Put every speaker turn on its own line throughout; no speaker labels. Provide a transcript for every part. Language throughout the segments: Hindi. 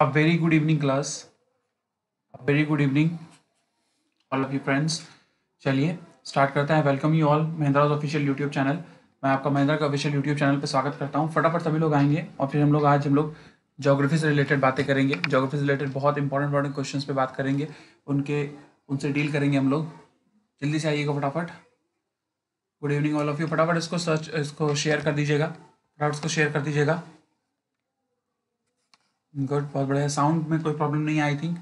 A very good evening class. A very good evening all of you friends. चलिए स्टार्ट करते हैं welcome you all Mahindra's official YouTube channel मैं आपका महिंद्रा का ऑफिशियल यूट्यूब चैनल पर स्वागत करता हूँ फटाफट सभी लोग आएंगे और फिर हम लोग आज हम लोग जोग्राफी से रिलेटेड बातें करेंगे जोग्राफी से रिलेटेड बहुत इंपॉर्टेंट इंपॉर्टेंट क्वेश्चन पे बात करेंगे उनके उनसे डील करेंगे हम लोग जल्दी से आइएगा फटाफट good evening all of you फटाफट इसको सर्च इसको शेयर कर दीजिएगा फटाफट इसको शेयर कर दीजिएगा गुड बहुत बढ़िया साउंड में कोई प्रॉब्लम नहीं आई थिंक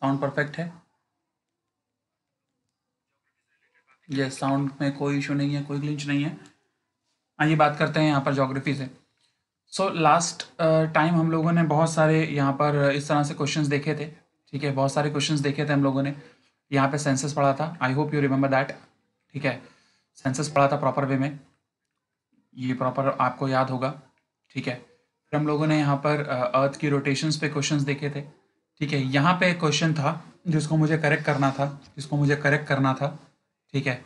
साउंड परफेक्ट है यस साउंड में कोई इशू नहीं है कोई ग्लिंच नहीं है आइए बात करते हैं यहाँ पर जोग्राफी से सो लास्ट टाइम हम लोगों ने बहुत सारे यहाँ पर इस तरह से क्वेश्चंस देखे थे ठीक है बहुत सारे क्वेश्चंस देखे थे हम लोगों ने यहाँ पे सेंसस पढ़ा था I hope you remember that ठीक है सेंसस पढ़ा था प्रॉपर वे में ये प्रॉपर आपको याद होगा ठीक है हम लोगों ने यहाँ पर अर्थ की रोटेशंस पे क्वेश्चंस देखे थे ठीक है यहाँ पे क्वेश्चन था जिसको मुझे करेक्ट करना था जिसको मुझे करेक्ट करना था ठीक है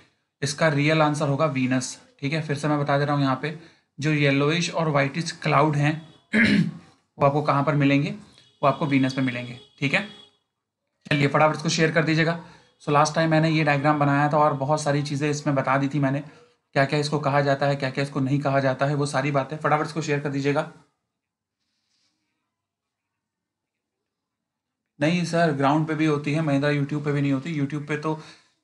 इसका रियल आंसर होगा वीनस ठीक है फिर से मैं बता दे रहा हूँ यहाँ पे जो येलोइश और वाइटिश क्लाउड हैं वो आपको कहाँ पर मिलेंगे वो आपको वीनस में मिलेंगे ठीक है चलिए फटाफट इसको शेयर कर दीजिएगा सो लास्ट टाइम मैंने ये डायग्राम बनाया था और बहुत सारी चीज़ें इसमें बता दी थी मैंने क्या क्या इसको कहा जाता है क्या क्या इसको नहीं कहा जाता है वो सारी बातें फटाफट इसको शेयर कर दीजिएगा नहीं सर ग्राउंड पे भी होती है महिंद्रा यूट्यूब पे भी नहीं होती यूट्यूब पे तो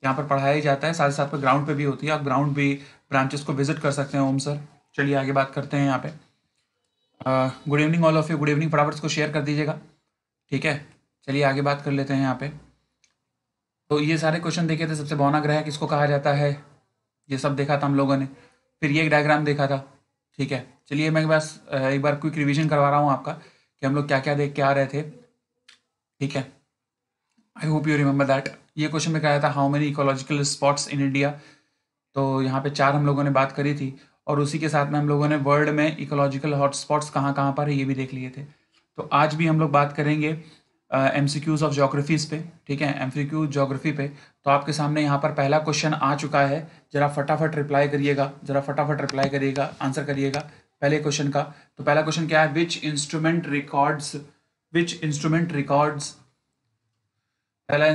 यहाँ पर पढ़ाया ही जाता है साथ ही साथ में ग्राउंड पे भी होती है आप ग्राउंड भी ब्रांचेस को विजिट कर सकते हैं ओम सर चलिए आगे बात करते हैं यहाँ पे good evening all of you good evening फटाफट इसको शेयर कर दीजिएगा ठीक है चलिए आगे बात कर लेते हैं यहाँ पे तो ये सारे क्वेश्चन देखे थे सबसे बौना ग्रह किसको कहा जाता है ये सब देखा था हम लोगों ने फिर ये एक डायग्राम देखा था ठीक है चलिए मैं बस एक बार क्विक रिविजन करवा रहा हूँ आपका कि हम लोग क्या क्या देख के आ रहे थे ठीक है I hope you remember that ये क्वेश्चन में कहा था how many ecological spots in India तो यहाँ पे चार हम लोगों ने बात करी थी और उसी के साथ में हम लोगों ने वर्ल्ड में इकोलॉजिकल हॉटस्पॉट्स कहाँ कहाँ पर है ये भी देख लिए थे तो आज भी हम लोग बात करेंगे M C Qs of geographies पे ठीक है एम सी क्यू जोग्राफी पे तो आपके सामने यहाँ पर पहला क्वेश्चन आ चुका है ज़रा फटाफट रिप्लाई करिएगा ज़रा फटाफट रिप्लाई करिएगा आंसर करिएगा पहले क्वेश्चन का तो पहला क्वेश्चन क्या है which instrument records which instrument records पहला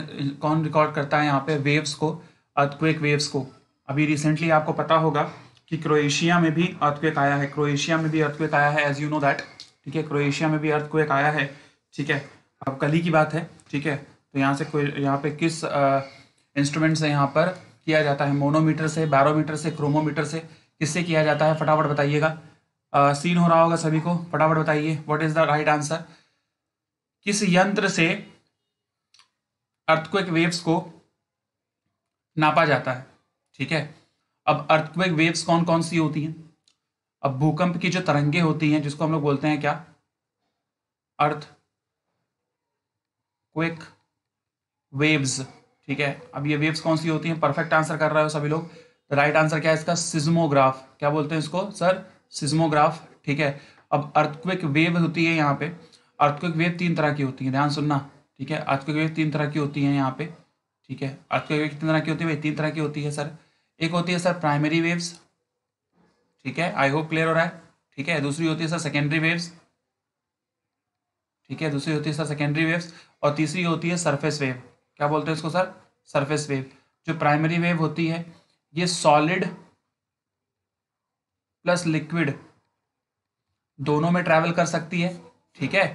कौन रिकॉर्ड करता है यहाँ पे वेव्स को अर्थक्वेक वेव्स को अभी रिसेंटली आपको पता होगा कि क्रोएशिया में भी अर्थक्वेक आया है क्रोएशिया में भी अर्थक्वेक आया है एज यू नो दैट ठीक है क्रोएशिया में भी अर्थक्वेक आया है ठीक है अब कल ही की बात है ठीक है तो यहाँ से यहाँ पे किस इंस्ट्रूमेंट से यहाँ पर किया जाता है मोनोमीटर से बैरोमीटर से क्रोमोमीटर से किससे किया जाता है फटाफट बताइएगा सीन हो रहा होगा सभी को फटाफट बताइए what is the right answer किस यंत्र से अर्थक्वेक वेव्स को नापा जाता है ठीक है अब अर्थक्वेक वेव्स कौन कौन सी होती हैं अब भूकंप की जो तरंगे होती हैं जिसको हम लोग बोलते हैं क्या अर्थ क्वेक वेव्स ठीक है अब ये वेव्स कौन सी होती हैं परफेक्ट आंसर कर रहे हो सभी लोग राइट आंसर क्या है इसका सिज्मोग्राफ क्या बोलते हैं इसको सर सिज्मोग्राफ ठीक है अब अर्थक्विक वेव होती है यहाँ पे अर्थक्विक वेव तीन तरह की होती है ध्यान सुनना ठीक है अर्थक्विक वेव तीन तरह की होती है यहाँ पे ठीक है अर्थक्विक वेव कितनी तरह की होती है भाई तीन तरह की होती है सर एक होती है सर प्राइमरी वेव्स ठीक है आई होप क्लियर हो रहा है ठीक है दूसरी होती है सर सेकेंडरी वेव्स ठीक है दूसरी होती है सर सेकेंडरी वेव्स और तीसरी होती है सरफेस वेव क्या बोलते हैं इसको सर सरफेस वेव जो प्राइमरी वेव होती है ये सॉलिड प्लस लिक्विड दोनों में ट्रैवल कर सकती है ठीक है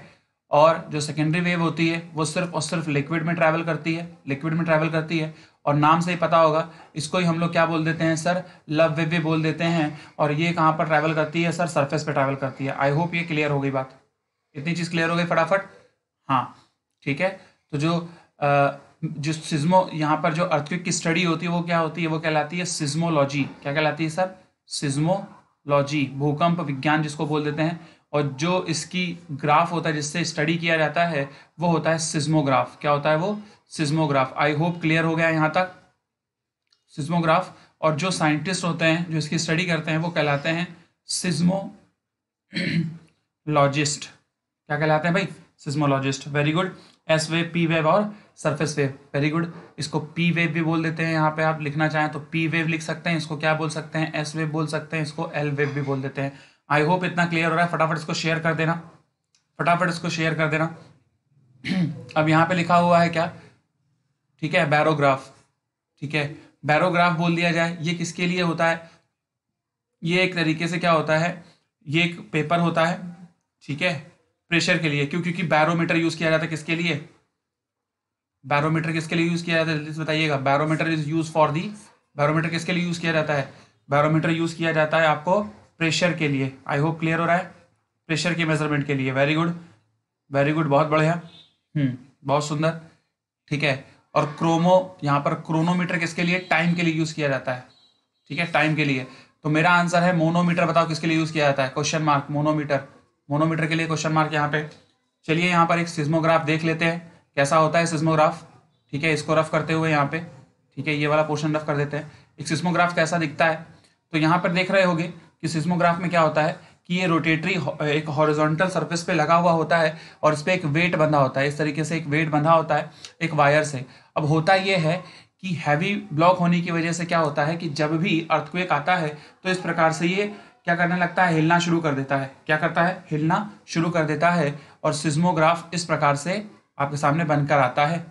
और जो सेकेंडरी वेव होती है वो सिर्फ और सिर्फ लिक्विड में ट्रैवल करती है लिक्विड में ट्रैवल करती है और नाम से ही पता होगा इसको ही हम लोग क्या बोल देते हैं सर लव वेव भी बोल देते हैं और ये कहाँ पर ट्रैवल करती है सर सरफेस पे ट्रैवल करती है आई होप ये क्लियर हो गई बात इतनी चीज़ क्लियर हो गई फटाफट हाँ ठीक है तो जो आ, जो सिज्मो यहाँ पर जो अर्थविक की स्टडी होती है वो क्या होती है वो कहलाती है सिज्मोलॉजी क्या कहलाती है सर सिज्मोलॉजी भूकंप विज्ञान जिसको बोल देते हैं और जो इसकी ग्राफ होता है जिससे स्टडी किया जाता है वो होता है सिज्मोग्राफ क्या होता है वो सिज्मोग्राफ आई होप क्लियर हो गया यहाँ तक सिज्मोग्राफ और जो साइंटिस्ट होते हैं जो इसकी स्टडी करते हैं वो कहलाते हैं सिज्मोलॉजिस्ट क्या कहलाते हैं भाई seismologist very good S wave P wave और सरफेस वेव वेरी गुड इसको पी वेव भी बोल देते हैं यहाँ पे आप लिखना चाहें तो पी वेव लिख सकते हैं इसको क्या बोल सकते हैं एस वेव बोल सकते हैं इसको एल वेव भी बोल देते हैं आई होप इतना क्लियर हो रहा है फटाफट इसको शेयर कर देना फटाफट इसको शेयर कर देना अब यहाँ पे लिखा हुआ है क्या ठीक है बैरोग्राफ ठीक है बैरोग्राफ बोल दिया जाए ये किसके लिए होता है ये एक तरीके से क्या होता है ये एक पेपर होता है ठीक है प्रेशर के लिए क्यों क्योंकि बैरोमीटर यूज किया जाता है किसके लिए बैरोमीटर किसके लिए यूज किया जाता है बताइएगा barometer is use for the barometer किसके लिए यूज किया जाता है बैरोमीटर यूज किया जाता है आपको प्रेशर के लिए आई होप क्लियर हो रहा है प्रेशर के मेजरमेंट के लिए वेरी गुड वेरी गुड बहुत बढ़िया हम्म बहुत सुंदर ठीक है और क्रोमो यहाँ पर क्रोनोमीटर किसके लिए टाइम के लिए यूज किया जाता है ठीक है टाइम के लिए तो मेरा आंसर है मोनोमीटर बताओ किसके लिए यूज किया जाता है क्वेश्चन मार्क मोनोमीटर मोनोमीटर के लिए क्वेश्चन मार्क यहाँ पे चलिए यहाँ पर एक सिस्मोग्राफ देख लेते हैं कैसा होता है सिस्मोग्राफ ठीक है इसको रफ करते हुए यहाँ पे ठीक है ये वाला पोर्शन रफ कर देते हैं एक सिस्मोग्राफ कैसा दिखता है तो यहाँ पर देख रहे होगे कि सिस्मोग्राफ में क्या होता है कि ये रोटेटरी एक हॉरिजॉन्टल सरफेस पे लगा हुआ होता है और इस पर एक वेट बंधा होता है इस तरीके से एक वेट बंधा होता है एक वायर से अब होता ये है कि हैवी ब्लॉक होने की वजह से क्या होता है कि जब भी अर्थक्वेक आता है तो इस प्रकार से ये क्या करने लगता है हिलना शुरू कर देता है क्या करता है हिलना शुरू कर देता है और सिस्मोग्राफ इस प्रकार से आपके सामने बनकर आता है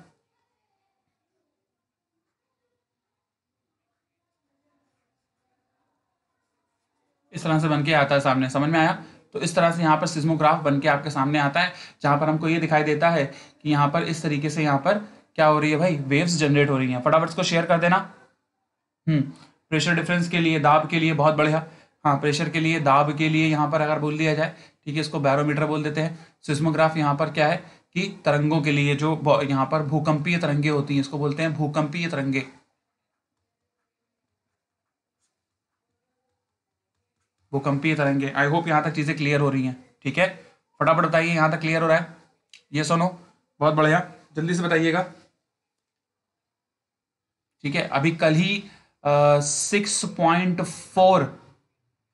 इस तरह से बन के आता है सामने समझ में आया तो इस तरह से यहाँ पर सिस्मोग्राफ बन के आपके सामने आता है जहां पर हमको ये दिखाई देता है कि यहाँ पर इस तरीके से यहाँ पर क्या हो रही है भाई वेव्स जनरेट हो रही हैं फटाफट इसको शेयर कर देना हम्म प्रेशर डिफरेंस के लिए दाब के लिए बहुत बढ़िया हाँ प्रेशर के लिए दाब के लिए यहाँ पर अगर बोल दिया जाए ठीक है इसको बैरोमीटर बोल देते हैं सिस्मोग्राफ यहाँ पर क्या है कि तरंगों के लिए जो यहाँ पर भूकंपीय तरंगे होती हैं इसको बोलते हैं भूकंपीय तरंगे भूकंपीय तरंगे आई होप यहाँ तक चीज़ें क्लियर हो रही हैं ठीक है फटाफट बताइए यहाँ तक क्लियर हो रहा है ये सुनो बहुत बढ़िया जल्दी से बताइएगा ठीक है अभी कल ही six point four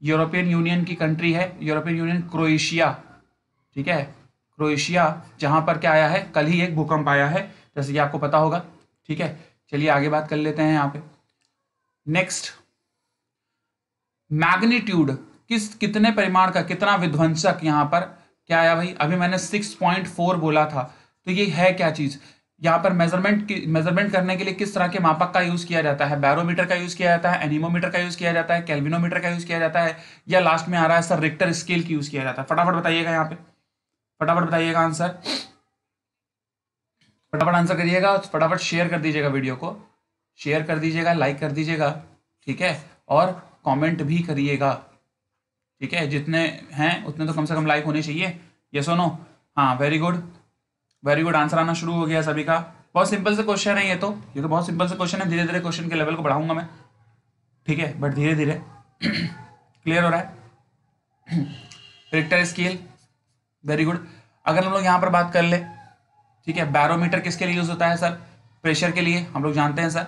European Union की कंट्री है यूरोपियन यूनियन क्रोएशिया ठीक है क्रोएशिया जहां पर क्या आया है कल ही एक भूकंप आया है जैसे कि आपको पता होगा ठीक है चलिए आगे बात कर लेते हैं यहाँ पे नेक्स्ट मैग्नीट्यूड किस कितने परिमाण का कितना विध्वंसक यहाँ पर क्या आया भाई अभी मैंने 6.4 बोला था तो ये है क्या चीज़ यहाँ पर मेजरमेंट मेजरमेंट करने के लिए किस तरह के मापक का यूज़ किया जाता है बैरोमीटर का यूज़ किया जाता है एनिमोमीटर का यूज़ किया जाता है कैलविनोमीटर का यूज़ किया जाता है या लास्ट में आ रहा है सर रिक्टर स्केल की यूज़ किया जाता है फटाफट बताइएगा यहाँ पे फटाफट बताइएगा आंसर फटाफट आंसर करिएगा फटाफट शेयर कर दीजिएगा वीडियो को शेयर कर दीजिएगा लाइक कर दीजिएगा ठीक है और कमेंट भी करिएगा ठीक है जितने हैं उतने तो कम से कम लाइक होने चाहिए ये सोनो हाँ very good very good answer आना शुरू हो गया सभी का बहुत सिंपल से क्वेश्चन है ये तो ये तो बहुत सिंपल से क्वेश्चन है धीरे धीरे क्वेश्चन के लेवल को बढ़ाऊंगा मैं ठीक है बट धीरे धीरे क्लियर हो रहा है रिक्टर स्केल वेरी गुड अगर हम लोग यहाँ पर बात कर ले ठीक है बैरोमीटर किसके लिए यूज़ होता है सर प्रेशर के लिए हम लोग जानते हैं सर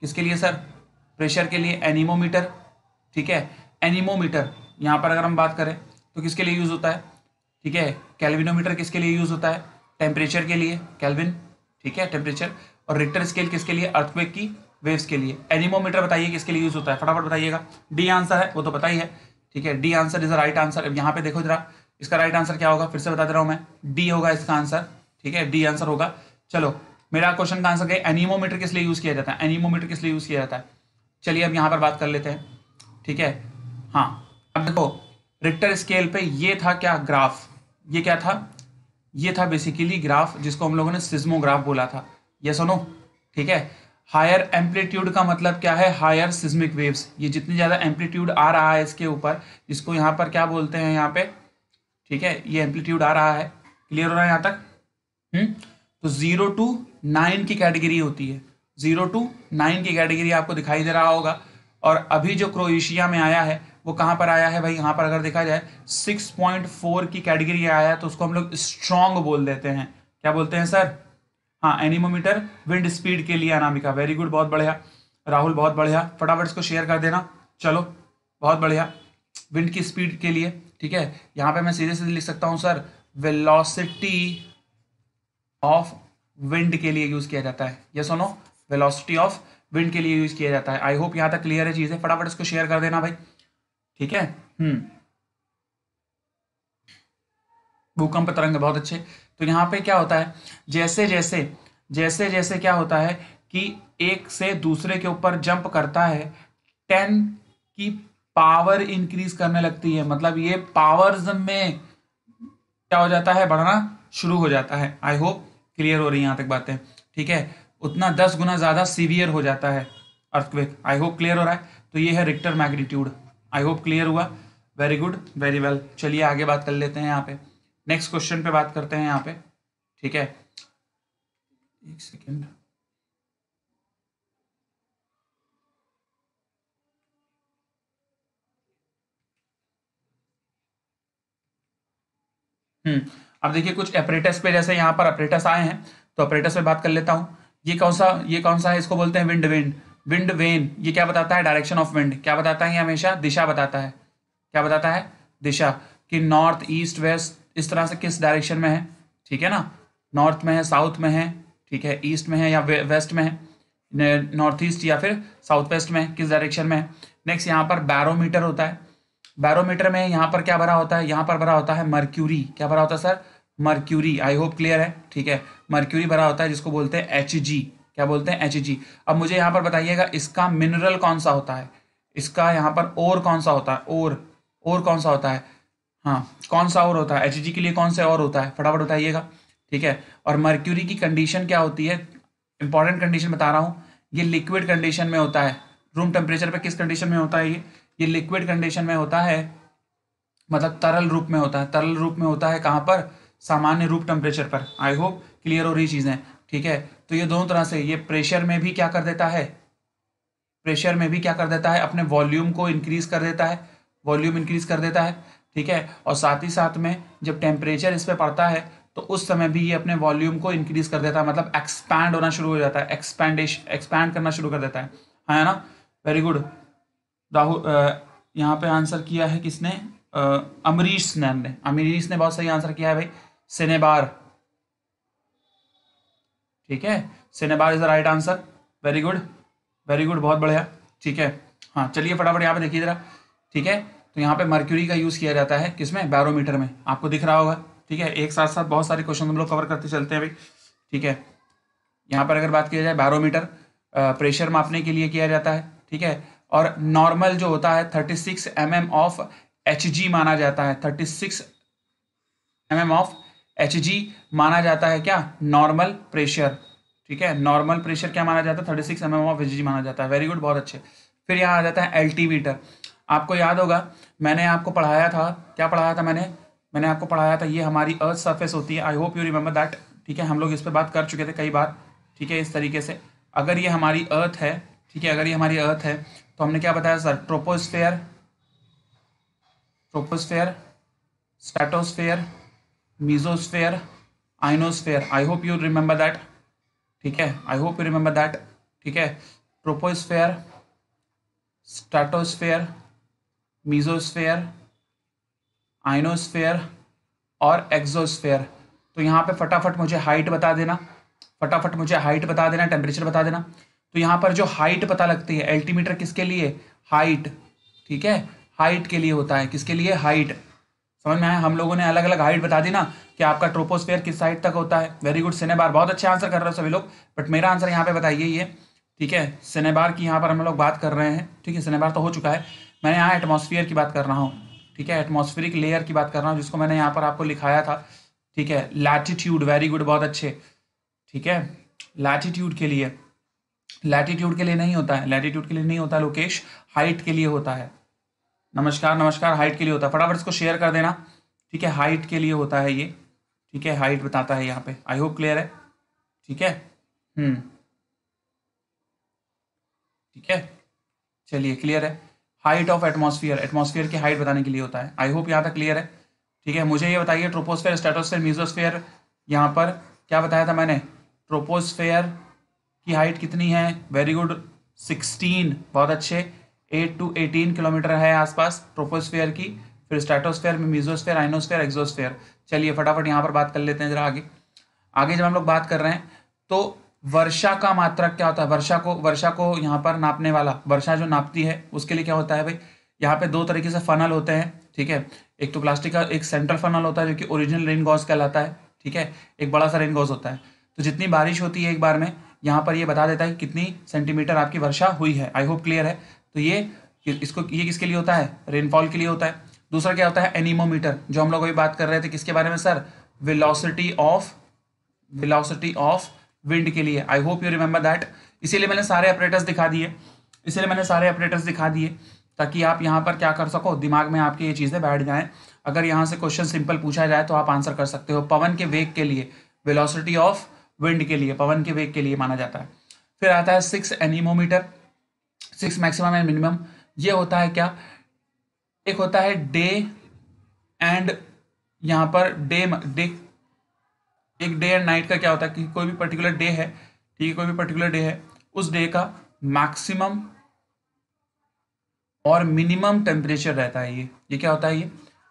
किसके लिए सर प्रेशर के लिए एनीमोमीटर ठीक है एनिमोमीटर यहाँ पर अगर हम बात करें तो किसके लिए यूज़ होता है ठीक है कैलविनोमीटर किसके लिए यूज़ होता है टेम्परेचर के लिए कैलविन ठीक है टेम्परेचर और रिक्टर स्केल किसके लिए अर्थक्वेक की वेव्स के लिए एनिमोमीटर बताइए किसके लिए यूज़ होता है फटाफट बताइएगा डी आंसर है वो तो पता ही है ठीक है D answer is the right answer अब यहाँ पे देखो जरा इसका राइट आंसर क्या होगा फिर से बता दे रहा हूँ मैं डी होगा इसका आंसर ठीक है डी आंसर होगा चलो मेरा क्वेश्चन का आंसर क्या एनिमोमीटर किस लिए यूज़ किया जाता है एनिमोमीटर किस लिए यूज़ किया जाता है चलिए अब यहाँ पर बात कर लेते हैं ठीक है हाँ अब देखो रिक्टर स्केल पे ये था क्या ग्राफ ये क्या था ये था बेसिकली ग्राफ जिसको हम लोगों ने सिज्मोग्राफ बोला था ये सुनो ठीक है हायर एम्पलीट्यूड का मतलब क्या है हायर सिज्मिक वेव्स ये जितनी ज़्यादा एम्पलीट्यूड आ रहा है इसके ऊपर इसको यहाँ पर क्या बोलते हैं यहाँ पे ठीक है ये एम्पलीट्यूड आ रहा है क्लियर हो रहा है यहाँ तक हुँ? हम्म? तो जीरो टू नाइन की कैटेगरी होती है जीरो टू नाइन की कैटेगरी आपको दिखाई दे रहा होगा और अभी जो क्रोएशिया में आया है वो कहाँ पर आया है भाई यहाँ पर अगर देखा जाए 6.4 की कैटेगरी आया है तो उसको हम लोग स्ट्रॉन्ग बोल देते हैं क्या बोलते हैं सर हाँ एनिमोमीटर विंड स्पीड के लिए अनामिका वेरी गुड बहुत बढ़िया राहुल बहुत बढ़िया फटाफट इसको शेयर कर देना चलो बहुत बढ़िया विंड की स्पीड के लिए ठीक है यहाँ पर मैं सीधे सीधे लिख सकता हूँ सर वेलॉसिटी ऑफ विंड के लिए यूज किया जाता है ये और वेलॉसिटी ऑफ विंड के लिए यूज किया जाता है आई होप यहाँ तक क्लियर है चीज है फटाफट इसको शेयर कर देना भाई ठीक है हम्म भूकंप तरंग बहुत अच्छे तो यहाँ पे क्या होता है जैसे जैसे जैसे जैसे क्या होता है कि एक से दूसरे के ऊपर जंप करता है टेन की पावर इंक्रीज करने लगती है मतलब ये पावर्स में क्या हो जाता है बढ़ना शुरू हो जाता है आई होप क्लियर हो रही है यहाँ तक बातें ठीक है उतना दस गुना ज़्यादा सीवियर हो जाता है अर्थक्वेक आई होप क्लियर हो रहा है तो ये है Richter magnitude I hope clear हुआ वेरी गुड वेरी वेल चलिए आगे बात कर लेते हैं यहाँ पे नेक्स्ट क्वेश्चन पे बात करते हैं यहाँ पे ठीक है एक सेकेंड हम्म, अब देखिए कुछ अपरेटस पे जैसे यहाँ पर अपरेटस आए हैं तो अपरेटस पे बात कर लेता हूँ ये कौन सा ये कौन सा है इसको बोलते हैं विंड विंड विंड वेन ये क्या बताता है डायरेक्शन ऑफ विंड क्या बताता है हमेशा दिशा बताता है क्या बताता है दिशा कि नॉर्थ ईस्ट वेस्ट इस तरह से किस डायरेक्शन में है ठीक है ना नॉर्थ में है साउथ में है ठीक है ईस्ट में है या वेस्ट में है नॉर्थ ईस्ट या फिर साउथ वेस्ट में किस डायरेक्शन में है नेक्स्ट यहाँ पर बैरोमीटर होता है बैरोमीटर में यहाँ पर क्या भरा होता है यहाँ पर भरा होता है मर्क्यूरी क्या भरा होता है sir mercury I hope clear है ठीक है मर्क्यूरी भरा होता है जिसको बोलते हैं एच e क्या बोलते हैं एच e अब मुझे यहाँ पर बताइएगा इसका मिनरल कौन सा होता है इसका यहाँ पर और कौन सा होता है और और कौन सा होता है हाँ कौन सा और होता है एच e के लिए कौन सा और होता है फटाफट बताइएगा ठीक है और मर्क्यूरी की कंडीशन क्या होती है इंपॉर्टेंट कंडीशन बता रहा हूँ ये लिक्विड कंडीशन में होता है रूम टेम्परेचर पर किस कंडीशन में होता है ये ये लिक्विड कंडीशन में होता है मतलब तरल रूप में होता है तरल रूप में होता है कहाँ पर सामान्य रूप टेम्परेचर पर आई होप क्लियर हो रही चीज़ें ठीक है तो ये दोनों तरह से ये प्रेशर में भी क्या कर देता है प्रेशर में भी क्या कर देता है अपने वॉल्यूम को इंक्रीज कर देता है वॉल्यूम इंक्रीज कर देता है ठीक है और साथ ही साथ में जब टेम्परेचर इस पर पड़ता है तो उस समय भी ये अपने वॉल्यूम को इंक्रीज कर देता है मतलब एक्सपैंड होना शुरू हो जाता है एक्सपैंडेश एक्सपैंड करना शुरू कर देता है हाँ है ना वेरी गुड राहुल यहाँ पे आंसर किया है किसने अमरीश नैन ने अमरीश ने बहुत सही आंसर किया है भाई सिनेबार ठीक है cinnabar is the right answer very good very good बहुत बढ़िया ठीक है हाँ चलिए फटाफट यहाँ पे देखिए जरा ठीक है तो यहाँ पे मर्क्यूरी का यूज़ किया जाता है किसमें बैरोमीटर में आपको दिख रहा होगा ठीक है एक साथ साथ बहुत सारे क्वेश्चन हम लोग कवर करते चलते हैं भाई ठीक है यहाँ पर अगर बात किया जाए बैरोमीटर प्रेशर मापने के लिए किया जाता है ठीक है और नॉर्मल जो होता है thirty six M M of H G माना जाता है thirty six M M of H G माना जाता है क्या नॉर्मल प्रेशर ठीक है नॉर्मल प्रेशर क्या माना जाता है thirty six M M of H G माना जाता है वेरी गुड बहुत अच्छे फिर यहाँ आ जाता है एल आपको याद होगा मैंने आपको पढ़ाया था क्या पढ़ाया था मैंने मैंने आपको पढ़ाया था ये हमारी अर्थ सर्फेस होती है I hope you remember that ठीक है हम लोग इस पर बात कर चुके थे कई बार ठीक है इस तरीके से अगर ये हमारी अर्थ है ठीक है अगर ये हमारी अर्थ है तो हमने क्या बताया sir troposphere troposphere stratosphere mesosphere ionosphere I hope you remember that ठीक है I hope you remember that ठीक है ट्रोपोस्फेयर स्टाटोस्फेयर मीजोस्फेयर आइनोस्फेयर और एक्जोस्फेयर तो यहाँ पे फटाफट मुझे हाइट बता देना फटाफट मुझे हाइट बता देना टेम्परेचर बता देना तो यहाँ पर जो हाइट पता लगती है एल्टीमीटर किसके लिए हाइट ठीक है हाइट के लिए होता है किसके लिए हाइट समझ में आया हम लोगों ने अलग अलग हाइट बता दी ना कि आपका ट्रोपोस्फेयर किस साइड तक होता है वेरी गुड सिनेबार बहुत अच्छे आंसर कर रहे हो सभी लोग बट मेरा आंसर यहाँ पे बताइए ये ठीक है सिनेबार की यहाँ पर हम लोग बात कर रहे हैं ठीक है सिनेबार तो हो चुका है मैंने यहाँ एटमोसफियर की बात कर रहा हूँ ठीक है एटमोसफेरिक लेयर की बात कर रहा हूँ जिसको मैंने यहाँ पर आपको लिखाया था ठीक है लैटिट्यूड वेरी गुड बहुत अच्छे ठीक है लैटिट्यूड के लिए लैटिट्यूड के लिए नहीं होता है लैटिट्यूड के लिए नहीं होता लोकेश हाइट के लिए होता है नमस्कार नमस्कार हाइट के लिए होता है फटाफट इसको शेयर कर देना ठीक है हाइट के लिए होता है ये ठीक है हाइट बताता है यहाँ पे आई होप क्लियर है ठीक है हम्म ठीक है चलिए क्लियर है हाइट ऑफ एटमॉस्फेयर एटमॉस्फेयर की हाइट बताने के लिए होता है आई होप यहाँ तक क्लियर है ठीक है मुझे ये बताइए ट्रोपोस्फेयर स्टेटोस्फेयर मीजोस्फेयर यहाँ पर क्या बताया था मैंने ट्रोपोस्फेयर की हाइट कितनी है वेरी गुड सिक्सटीन बहुत अच्छे 8 टू 18 किलोमीटर है आसपास ट्रोपोस्फेयर की फिर स्टेटोस्फेयर में मीजोस्फेयर आइनोस्फेयर एक्जोस्फेयर चलिए फटाफट यहाँ पर बात कर लेते हैं जरा आगे आगे जब हम लोग बात कर रहे हैं तो वर्षा का मात्रक क्या होता है वर्षा को वर्षा को यहाँ पर नापने वाला वर्षा जो नापती है उसके लिए क्या होता है भाई यहाँ पे दो तरीके से फनल होते हैं ठीक है एक तो प्लास्टिक का एक सेंट्रल फनल होता है जो कि ओरिजिनल रेन गॉज कहलाता है ठीक है एक बड़ा सा रेन गॉज होता है तो जितनी बारिश होती है एक बार में यहाँ पर ये यह बता देता है कितनी सेंटीमीटर आपकी वर्षा हुई है आई होप क्लियर है तो ये इसको ये किसके लिए होता है रेनफॉल के लिए होता है दूसरा क्या होता है एनीमोमीटर जो हम लोग अभी बात कर रहे थे किसके बारे में sir velocity of velocity of wind के लिए I hope you remember that इसीलिए मैंने सारे ऑपरेटर्स दिखा दिए इसीलिए मैंने सारे ऑपरेटर्स दिखा दिए ताकि आप यहाँ पर क्या कर सको दिमाग में आपकी ये चीज़ें बैठ जाएं अगर यहाँ से क्वेश्चन सिंपल पूछा जाए तो आप आंसर कर सकते हो पवन के वेग के लिए वेलोसिटी ऑफ विंड के लिए पवन के वेग के लिए माना जाता है फिर आता है six anemometer six maximum and minimum ये होता है क्या एक होता है डे एंड यहाँ पर डे डे एक डे एंड नाइट का क्या होता है कि कोई भी पर्टिकुलर डे है ठीक है कोई भी पर्टिकुलर डे है उस डे का मैक्सिमम और मिनिमम टेम्परेचर रहता है ये ये क्या होता है ये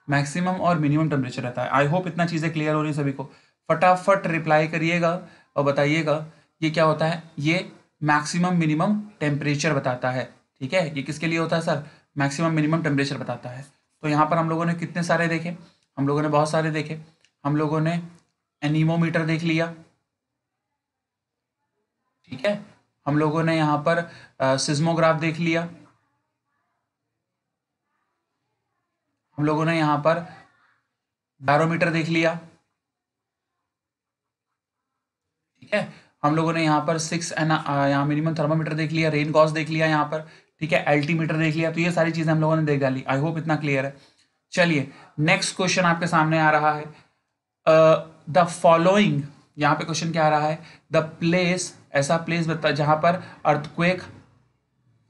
मैक्सिमम और मिनिमम टेम्परेचर रहता है आई होप इतना चीज़ें क्लियर हो रही है सभी को फटाफट रिप्लाई करिएगा और बताइएगा ये क्या होता है ये मैक्सिमम मिनिमम टेम्परेचर बताता है ठीक है ये किसके लिए होता है सर मैक्सिमम मिनिमम टेम्परेचर बताता है तो यहाँ पर हम लोगों ने कितने सारे देखे हम लोगों ने बहुत सारे देखे हम लोगों ने एनीमोमीटर देख लिया ठीक है हम लोगों ने यहाँ पर सिज्मोग्राफ देख लिया हम लोगों ने यहाँ पर बैरोमीटर देख लिया ठीक है हम लोगों ने यहाँ पर सिक्स एन uh, यहाँ मिनिमम थर्मामीटर देख लिया रेन कॉज देख लिया यहाँ पर ठीक है एल्टीमीटर देख लिया तो ये सारी चीज़ें हम लोगों ने देख डाली आई होप इतना क्लियर है चलिए नेक्स्ट क्वेश्चन आपके सामने आ रहा है द uh, फॉलोइंग यहाँ पे क्वेश्चन क्या आ रहा है द प्लेस ऐसा प्लेस बता जहाँ पर अर्थक्वेक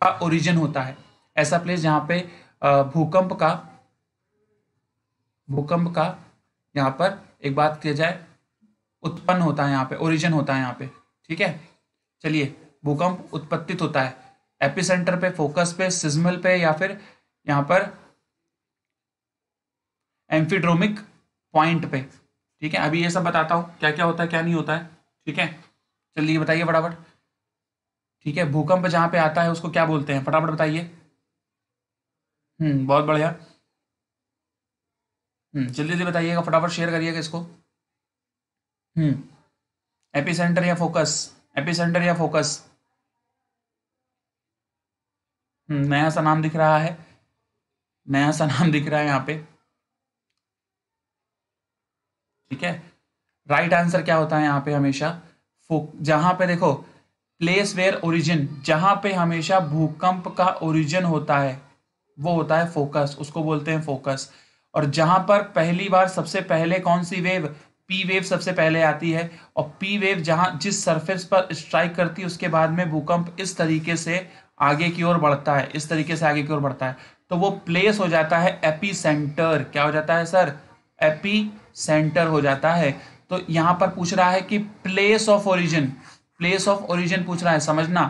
का ओरिजिन होता है ऐसा प्लेस जहाँ पे uh, भूकंप का भूकंप का यहाँ पर एक बात किया जाए उत्पन्न होता है यहाँ पे ओरिजिन होता है यहाँ पे ठीक है चलिए भूकंप उत्पत्तित होता है एपिसेंटर पे फोकस पे सिजमल पे या फिर यहाँ पर एम्फीड्रोमिक पॉइंट पे ठीक है अभी ये सब बताता हूँ क्या क्या होता है क्या नहीं होता है ठीक है चलिए बताइए फटाफट ठीक है भूकंप जहाँ पे आता है उसको क्या बोलते हैं फटाफट बताइए हम्म बहुत बढ़िया हम्म जल्दी जल्दी बताइएगा फटाफट शेयर करिएगा इसको एपिसेंटर हम्म। या फोकस एपिसेंटर या फोकस हम्म, नया सा नाम दिख रहा है नया सा नाम दिख रहा है यहां पे ठीक है राइट आंसर क्या होता है यहां पे हमेशा फोक जहां पे देखो प्लेस वेयर ओरिजिन जहां पे हमेशा भूकंप का ओरिजिन होता है वो होता है फोकस उसको बोलते हैं फोकस और जहां पर पहली बार सबसे पहले कौन सी वेव पी वेव सबसे पहले आती है और पी वेव जहां जिस सरफेस पर स्ट्राइक करती है उसके बाद में भूकंप इस तरीके से आगे की ओर बढ़ता है इस तरीके से आगे की ओर बढ़ता है तो वो प्लेस हो जाता है एपी सेंटर क्या हो जाता है सर एपी सेंटर हो जाता है तो यहां पर पूछ रहा है कि place of origin place of origin पूछ रहा है समझना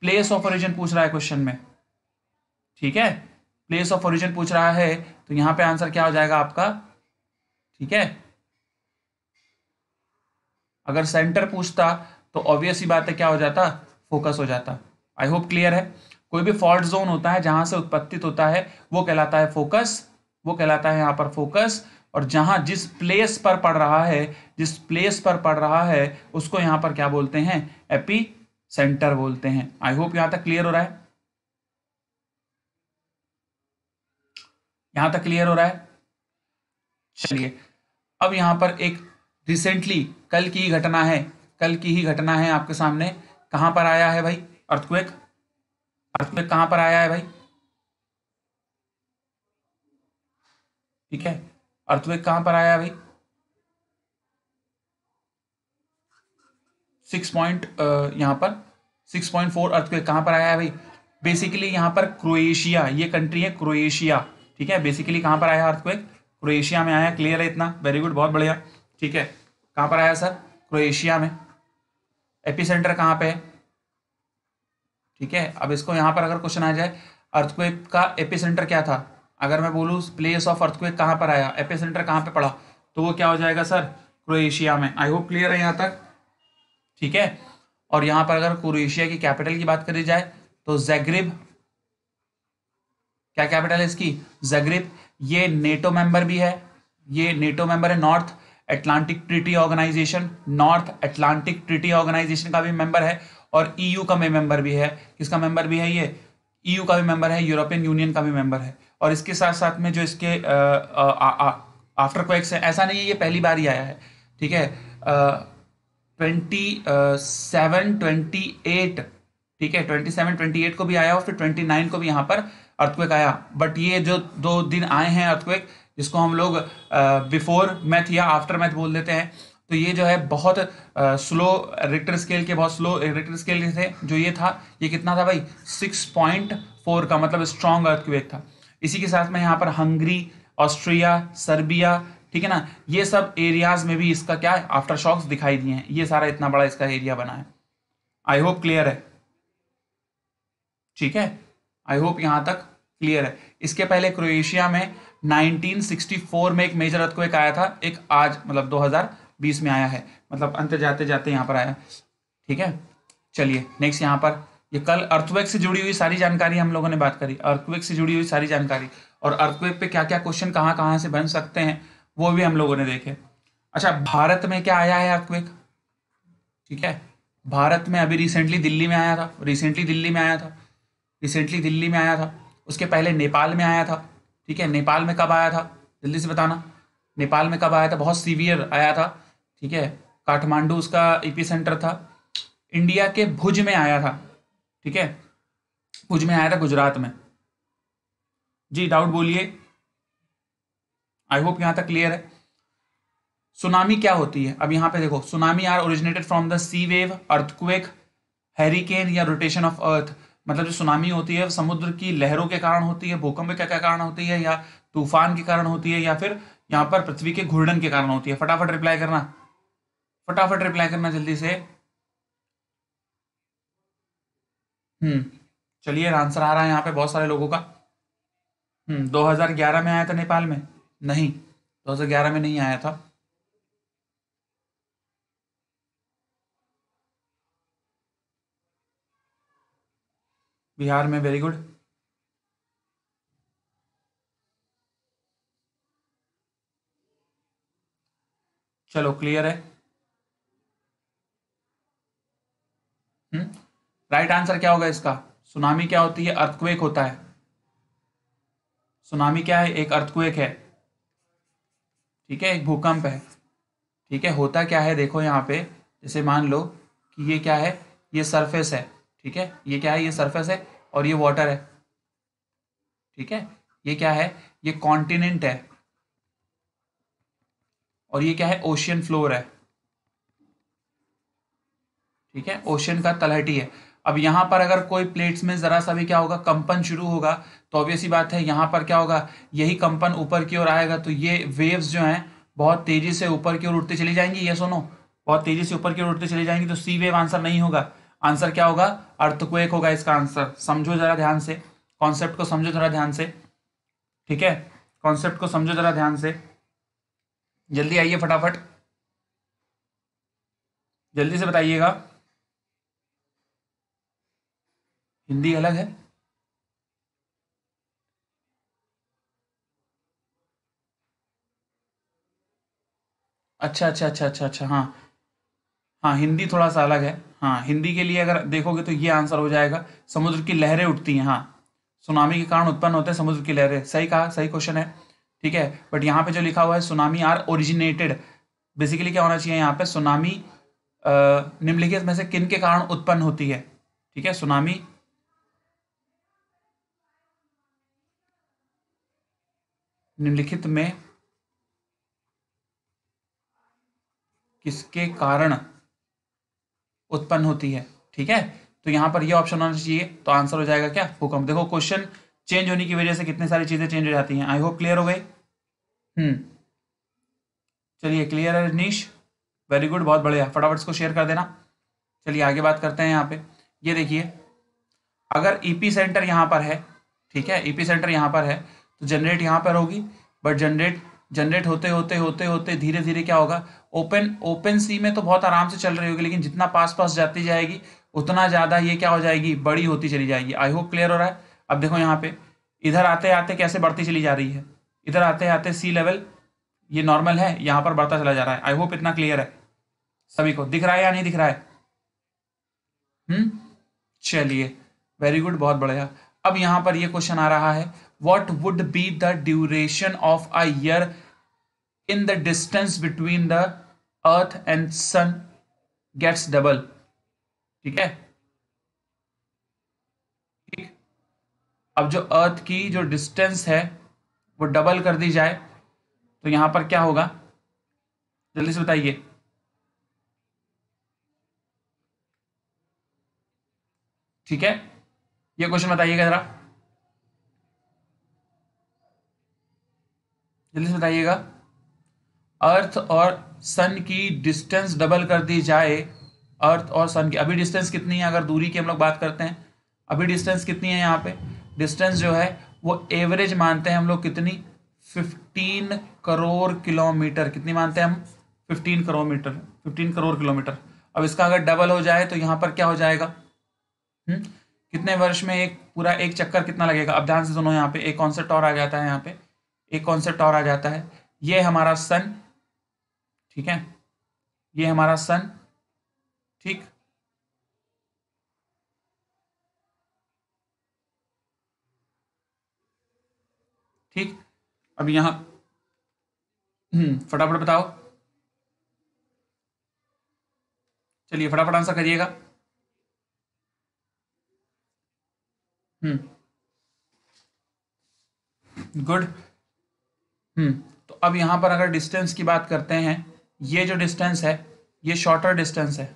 प्लेस ऑफ ओरिजिन पूछ रहा है क्वेश्चन में ठीक है प्लेस ऑफ ओरिजिन पूछ रहा है तो यहां पे आंसर क्या हो जाएगा आपका ठीक है अगर सेंटर पूछता तो ऑब्वियस ही बात है क्या हो जाता फोकस हो जाता आई होप क्लियर है कोई भी फॉल्ट जोन होता है जहां से उत्पत्तित होता है वो कहलाता है फोकस वो कहलाता है यहाँ पर फोकस और जहां जिस प्लेस पर पड़ रहा है जिस प्लेस पर पड़ रहा है उसको यहाँ पर क्या बोलते हैं एपी सेंटर बोलते हैं आई होप यहाँ तक क्लियर हो रहा है यहां तक क्लियर हो रहा है चलिए अब यहां पर एक रिसेंटली कल की ही घटना है कल की ही घटना है आपके सामने कहां पर आया है भाई अर्थक्वेक अर्थक्वेक कहां पर आया है भाई ठीक है अर्थक्वेक कहां पर आया है भाई सिक्स पॉइंट यहाँ पर सिक्स पॉइंट फोर अर्थक्वेक कहां पर आया है भाई बेसिकली यहां पर क्रोएशिया ये कंट्री है क्रोएशिया ठीक है बेसिकली कहां पर आया अर्थक्वेक क्रोएशिया में आया क्लियर है इतना वेरी गुड बहुत बढ़िया ठीक है कहां पर आया सर क्रोएशिया में एपी सेंटर कहां पर है ठीक है अब इसको यहां पर अगर क्वेश्चन आ जाए अर्थक्वेक का एपी सेंटर क्या था अगर मैं बोलूँ प्लेस ऑफ अर्थक्वेक कहाँ पर आया एपी सेंटर कहां पर पड़ा तो वो क्या हो जाएगा सर क्रोएशिया में आई होप क्लियर है यहां तक ठीक है और यहां पर अगर क्रोएशिया की कैपिटल की बात करी जाए तो जैग्रिब क्या कैपिटल है इसकी जैग्रिब ये नेटो मेंबर भी है ये नेटो मेंबर है North Atlantic Treaty Organisation North Atlantic Treaty Organisation का भी मेंबर है और ईयू e का भी मेंबर भी है किसका मेंबर भी है ये ईयू e का भी मेंबर है यूरोपियन यूनियन का भी मेंबर है और इसके साथ साथ में जो इसके आफ्टर क्वेक्स है ऐसा नहीं है ये पहली बार ही आया है ठीक है ट्वेंटी सेवन ट्वेंटी एट ठीक है ट्वेंटी सेवन ट्वेंटी एट को भी आया और फिर ट्वेंटी नाइन को भी यहाँ पर अर्थक्वेक आया बट ये जो दो दिन आए हैं अर्थक्वेक जिसको हम लोग बिफोर मैथ या आफ्टर मैथ बोल देते हैं तो ये जो है बहुत स्लो रिक्टर स्केल के बहुत स्लो रिक्टर स्केल थे जो ये था ये कितना था भाई सिक्स पॉइंट फोर का मतलब स्ट्रॉन्ग अर्थक्वेक था इसी के साथ में यहाँ पर हंगरी ऑस्ट्रिया सर्बिया ठीक है ना ये सब एरियाज में भी इसका क्या है आफ्टर शॉक्स दिखाई दिए हैं ये सारा इतना बड़ा इसका एरिया बना है आई होप क्लियर है ठीक है आई होप यहां तक क्लियर है इसके पहले क्रोएशिया में 1964 में एक मेजर अर्थक्वेक आया था एक आज मतलब 2020 में आया है मतलब अंत जाते जाते यहाँ पर आया ठीक है चलिए नेक्स्ट यहाँ पर ये कल अर्थवेक से जुड़ी हुई सारी जानकारी हम लोगों ने बात करी अर्थवेक से जुड़ी हुई सारी जानकारी और अर्थवेक पे क्या क्या क्वेश्चन कहाँ कहाँ से बन सकते हैं वो भी हम लोगों ने देखे अच्छा भारत में क्या आया है अर्थवेक ठीक है भारत में अभी रिसेंटली दिल्ली में आया था रिसेंटली दिल्ली में आया था रिसेंटली दिल्ली में आया था उसके पहले नेपाल में आया था ठीक है नेपाल में कब आया था जल्दी से बताना नेपाल में कब आया था बहुत सीवियर आया था ठीक है काठमांडू उसका ईपी e सेंटर था इंडिया के भुज में आया था ठीक है भुज में आया था गुजरात में जी डाउट बोलिए आई होप यहां तक क्लियर है सुनामी क्या होती है अब यहां पे देखो tsunami are originated from the sea wave earthquake hurricane या रोटेशन ऑफ अर्थ मतलब जो सुनामी होती है समुद्र की लहरों के कारण होती है भूकंप के क्या कारण होती है या तूफान के कारण होती है या फिर यहाँ पर पृथ्वी के घूर्णन के कारण होती है फटाफट रिप्लाई करना फटाफट रिप्लाई करना जल्दी से हम्म चलिए आंसर आ रहा है यहाँ पे बहुत सारे लोगों का हम्म 2011 में आया था नेपाल में नहीं 2011 में नहीं आया था बिहार में वेरी गुड चलो क्लियर है राइट हम्म? आंसर क्या होगा इसका सुनामी क्या होती है अर्थक्वेक होता है सुनामी क्या है एक अर्थक्वेक है ठीक है एक भूकंप है ठीक है होता क्या है देखो यहां पे जैसे मान लो कि ये क्या है ये सरफेस है ठीक है ये क्या है ये सरफेस है और ये वाटर है ठीक है ये क्या है ये कॉन्टिनेंट है और ये क्या है ओशियन फ्लोर है ठीक है ओशियन का तलहटी है अब यहां पर अगर कोई प्लेट्स में ज़रा सा भी क्या होगा कंपन शुरू होगा तो ऑब्वियस ही बात है यहां पर क्या होगा यही कंपन ऊपर की ओर आएगा तो ये वेव्स जो हैं बहुत तेज़ी से ऊपर की ओर उठते चली जाएंगी ये सुनो बहुत तेज़ी से ऊपर की ओर उठते चली जाएंगी तो सी वेव आंसर नहीं होगा आंसर क्या होगा अर्थक्वेक होगा इसका आंसर समझो जरा ध्यान से कॉन्सेप्ट को समझो जरा ध्यान से ठीक है कॉन्सेप्ट को समझो जरा ध्यान से जल्दी आइए फटाफट जल्दी से बताइएगा हिंदी अलग है अच्छा अच्छा अच्छा अच्छा अच्छा हाँ हाँ हिंदी थोड़ा सा अलग है हाँ हिंदी के लिए अगर देखोगे तो ये आंसर हो जाएगा समुद्र की लहरें उठती हैं हाँ सुनामी के कारण उत्पन्न होते हैं समुद्र की लहरें सही कहा सही क्वेश्चन है ठीक है बट यहाँ पे जो लिखा हुआ है सुनामी आर ओरिजिनेटेड बेसिकली क्या होना चाहिए यहाँ पे सुनामी निम्नलिखित में से किन के कारण उत्पन्न होती है ठीक है सुनामी निम्नलिखित में किसके कारण उत्पन्न होती है ठीक है तो यहाँ पर ये यह ऑप्शन होना चाहिए तो आंसर हो जाएगा क्या भूकंप देखो क्वेश्चन चेंज होने की वजह से कितनी सारी चीजें चेंज हो जाती हैं आई होप क्लियर हो गई हम्म चलिए क्लियर है निश वेरी गुड बहुत बढ़िया फटाफट इसको शेयर कर देना चलिए आगे बात करते हैं यहाँ पे ये देखिए अगर ईपी e सेंटर यहाँ पर है ठीक है ईपी e सेंटर यहाँ पर है तो जनरेट यहाँ पर होगी बट जनरेट जनरेट होते होते होते होते धीरे धीरे क्या होगा ओपन ओपन सी में तो बहुत आराम से चल रही होगी लेकिन जितना पास पास जाती जाएगी उतना ज़्यादा ये क्या हो जाएगी बड़ी होती चली जाएगी आई होप क्लियर हो रहा है अब देखो यहाँ पे इधर आते आते कैसे बढ़ती चली जा रही है इधर आते आते सी लेवल ये नॉर्मल है यहाँ पर बढ़ता चला जा रहा है आई होप इतना क्लियर है सभी को दिख रहा है या नहीं दिख रहा है हम्म चलिए वेरी गुड बहुत बढ़िया अब यहाँ पर ये क्वेश्चन आ रहा है what would be the duration of a year in the distance between the earth and sun gets double ठीक है ठीक अब जो अर्थ की जो डिस्टेंस है वो डबल कर दी जाए तो यहां पर क्या होगा जल्दी से बताइए ठीक है ये क्वेश्चन बताइएगा जरा जल्दी से बताइएगा अर्थ और सन की डिस्टेंस डबल कर दी जाए अर्थ और सन की अभी डिस्टेंस कितनी है अगर दूरी की हम लोग बात करते हैं अभी डिस्टेंस कितनी है यहाँ पे डिस्टेंस जो है वो एवरेज मानते हैं हम लोग कितनी 15 करोड़ किलोमीटर कितनी मानते हैं हम 15 करोड़ मीटर 15 करोड़ किलोमीटर अब इसका अगर डबल हो जाए तो यहाँ पर क्या हो जाएगा हुँ? हम्म, कितने वर्ष में एक पूरा एक चक्कर कितना लगेगा अब ध्यान से सुनो यहाँ पे एक कॉन्सेप्ट और आ जाता है यहाँ पे एक कॉन्सेप्ट और आ जाता है ये हमारा सन ठीक है ये हमारा सन ठीक ठीक अब यहां हम्म, फटाफट बताओ चलिए फटाफट आंसर करिएगा हम्म गुड हम्म, तो अब यहाँ पर अगर डिस्टेंस की बात करते हैं ये जो डिस्टेंस है ये शॉर्टर डिस्टेंस है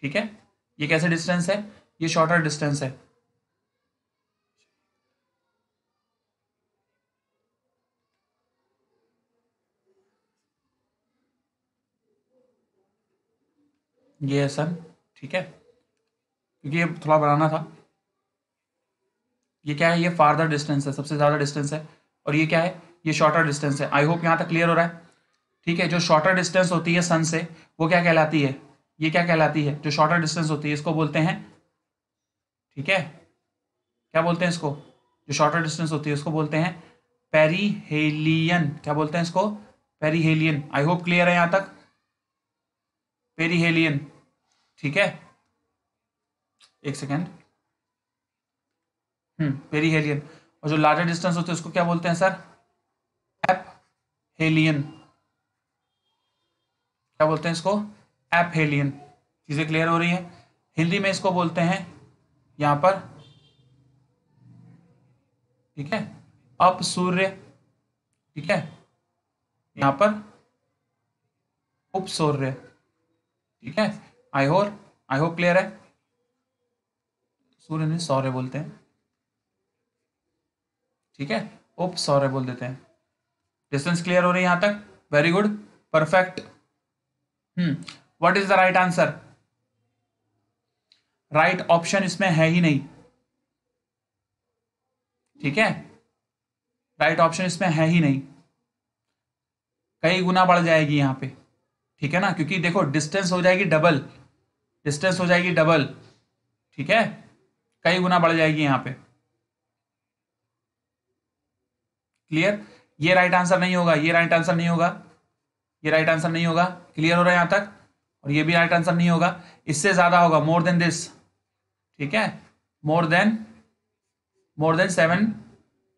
ठीक है ये कैसे डिस्टेंस है ये शॉर्टर डिस्टेंस है ये है सन ठीक है क्योंकि ये थोड़ा बनाना था ये क्या है ये फार्दर डिस्टेंस है सबसे ज़्यादा डिस्टेंस है और ये क्या है ये शॉर्टर डिस्टेंस है आई होप यहाँ तक क्लियर हो रहा है ठीक है जो शॉर्टर डिस्टेंस होती है सन से वो क्या कहलाती है ये क्या कहलाती है जो शॉर्टर डिस्टेंस होती है इसको बोलते हैं ठीक है क्या बोलते हैं इसको जो शॉर्टर डिस्टेंस होती है उसको बोलते हैं पेरीहेलियन क्या बोलते हैं इसको पेरीहेलियन आई होप क्लियर है यहाँ तक पेरीहेलियन ठीक है एक सेकेंड हम्म पेरीहेलियन और जो लार्जर डिस्टेंस होते हैं उसको क्या बोलते हैं सर हेलियन क्या बोलते हैं इसको एप हेलियन चीज़ें क्लियर हो रही है हिंदी में इसको बोलते हैं यहां पर ठीक है अप सूर्य ठीक है यहां पर उप सूर्य ठीक है आई होर आई होप क्लियर है सूर्य नहीं सौर्य बोलते हैं ठीक है उप सौर्य बोल देते हैं डिस्टेंस क्लियर हो रही है यहां तक very good perfect hmm what is the right answer right option इसमें है ही नहीं ठीक है राइट ऑप्शन इसमें है ही नहीं कई गुना बढ़ जाएगी यहां पे ठीक है ना क्योंकि देखो डिस्टेंस हो जाएगी डबल डिस्टेंस हो जाएगी डबल ठीक है कई गुना बढ़ जाएगी यहां पे क्लियर ये राइट आंसर नहीं होगा ये राइट आंसर नहीं होगा ये राइट आंसर नहीं होगा क्लियर हो रहा है यहां तक और ये भी राइट आंसर नहीं होगा इससे ज्यादा होगा मोर देन दिस ठीक है more than more than seven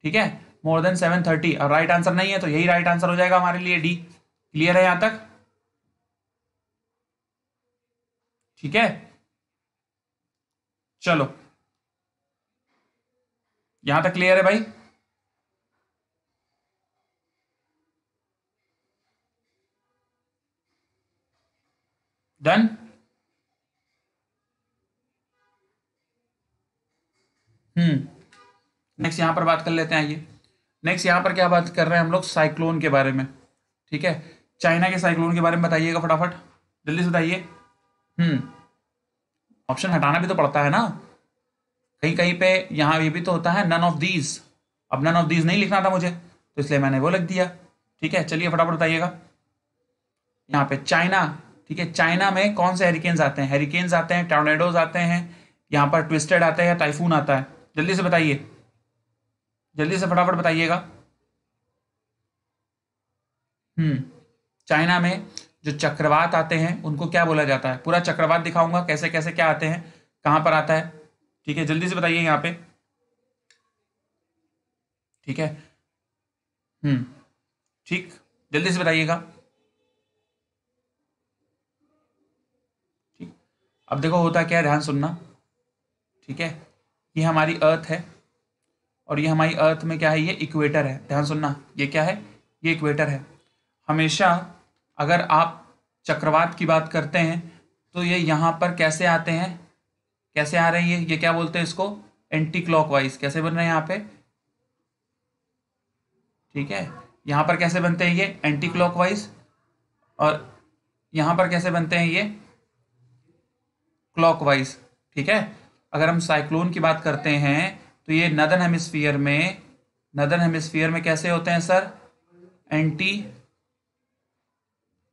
ठीक है मोर देन सेवन थर्टी और राइट आंसर नहीं है तो यही राइट आंसर हो जाएगा हमारे लिए डी क्लियर है यहां तक ठीक है चलो यहां तक क्लियर है भाई डन हम्म नेक्स्ट यहां पर बात कर लेते हैं आइए नेक्स्ट यहां पर क्या बात कर रहे हैं हम लोग साइक्लोन के बारे में ठीक है चाइना के साइक्लोन के बारे में बताइएगा फटाफट जल्दी से बताइए हम्म hmm. ऑप्शन हटाना भी तो पड़ता है ना कहीं कहीं पे यहाँ भी तो होता है नन ऑफ दीज अब नन ऑफ दीज नहीं लिखना था मुझे तो इसलिए मैंने वो लिख दिया ठीक है चलिए फटाफट बताइएगा यहाँ पे चाइना ठीक है चाइना में कौन से हेरिकेन्स आते हैं हेरिकेन्स आते हैं टॉर्नेडोज आते हैं यहाँ पर ट्विस्टेड आता है या टाइफून आता है जल्दी से बताइए जल्दी से फटाफट बताइएगा हम्म चाइना में जो चक्रवात आते हैं उनको क्या बोला जाता है पूरा चक्रवात दिखाऊंगा कैसे कैसे क्या आते हैं कहां पर आता है ठीक है जल्दी से बताइए यहाँ पे ठीक है हम्म ठीक जल्दी से बताइएगा अब देखो होता क्या है ध्यान सुनना ठीक है ये हमारी अर्थ है और ये हमारी अर्थ में क्या है ये इक्वेटर है ध्यान सुनना ये क्या है ये इक्वेटर है हमेशा अगर आप चक्रवात की बात करते हैं तो ये यहाँ पर कैसे आते हैं कैसे आ रही है ये क्या बोलते हैं इसको एंटी वाइज कैसे बन रहे हैं यहाँ पे ठीक है यहाँ पर कैसे बनते हैं ये एंटी वाइज और यहाँ पर कैसे बनते हैं ये क्लॉकवाइज ठीक है अगर हम साइक्लोन की बात करते हैं तो ये नदन हेमिस्फीयर में नदन हेमिस्फीयर में कैसे होते हैं सर एंटी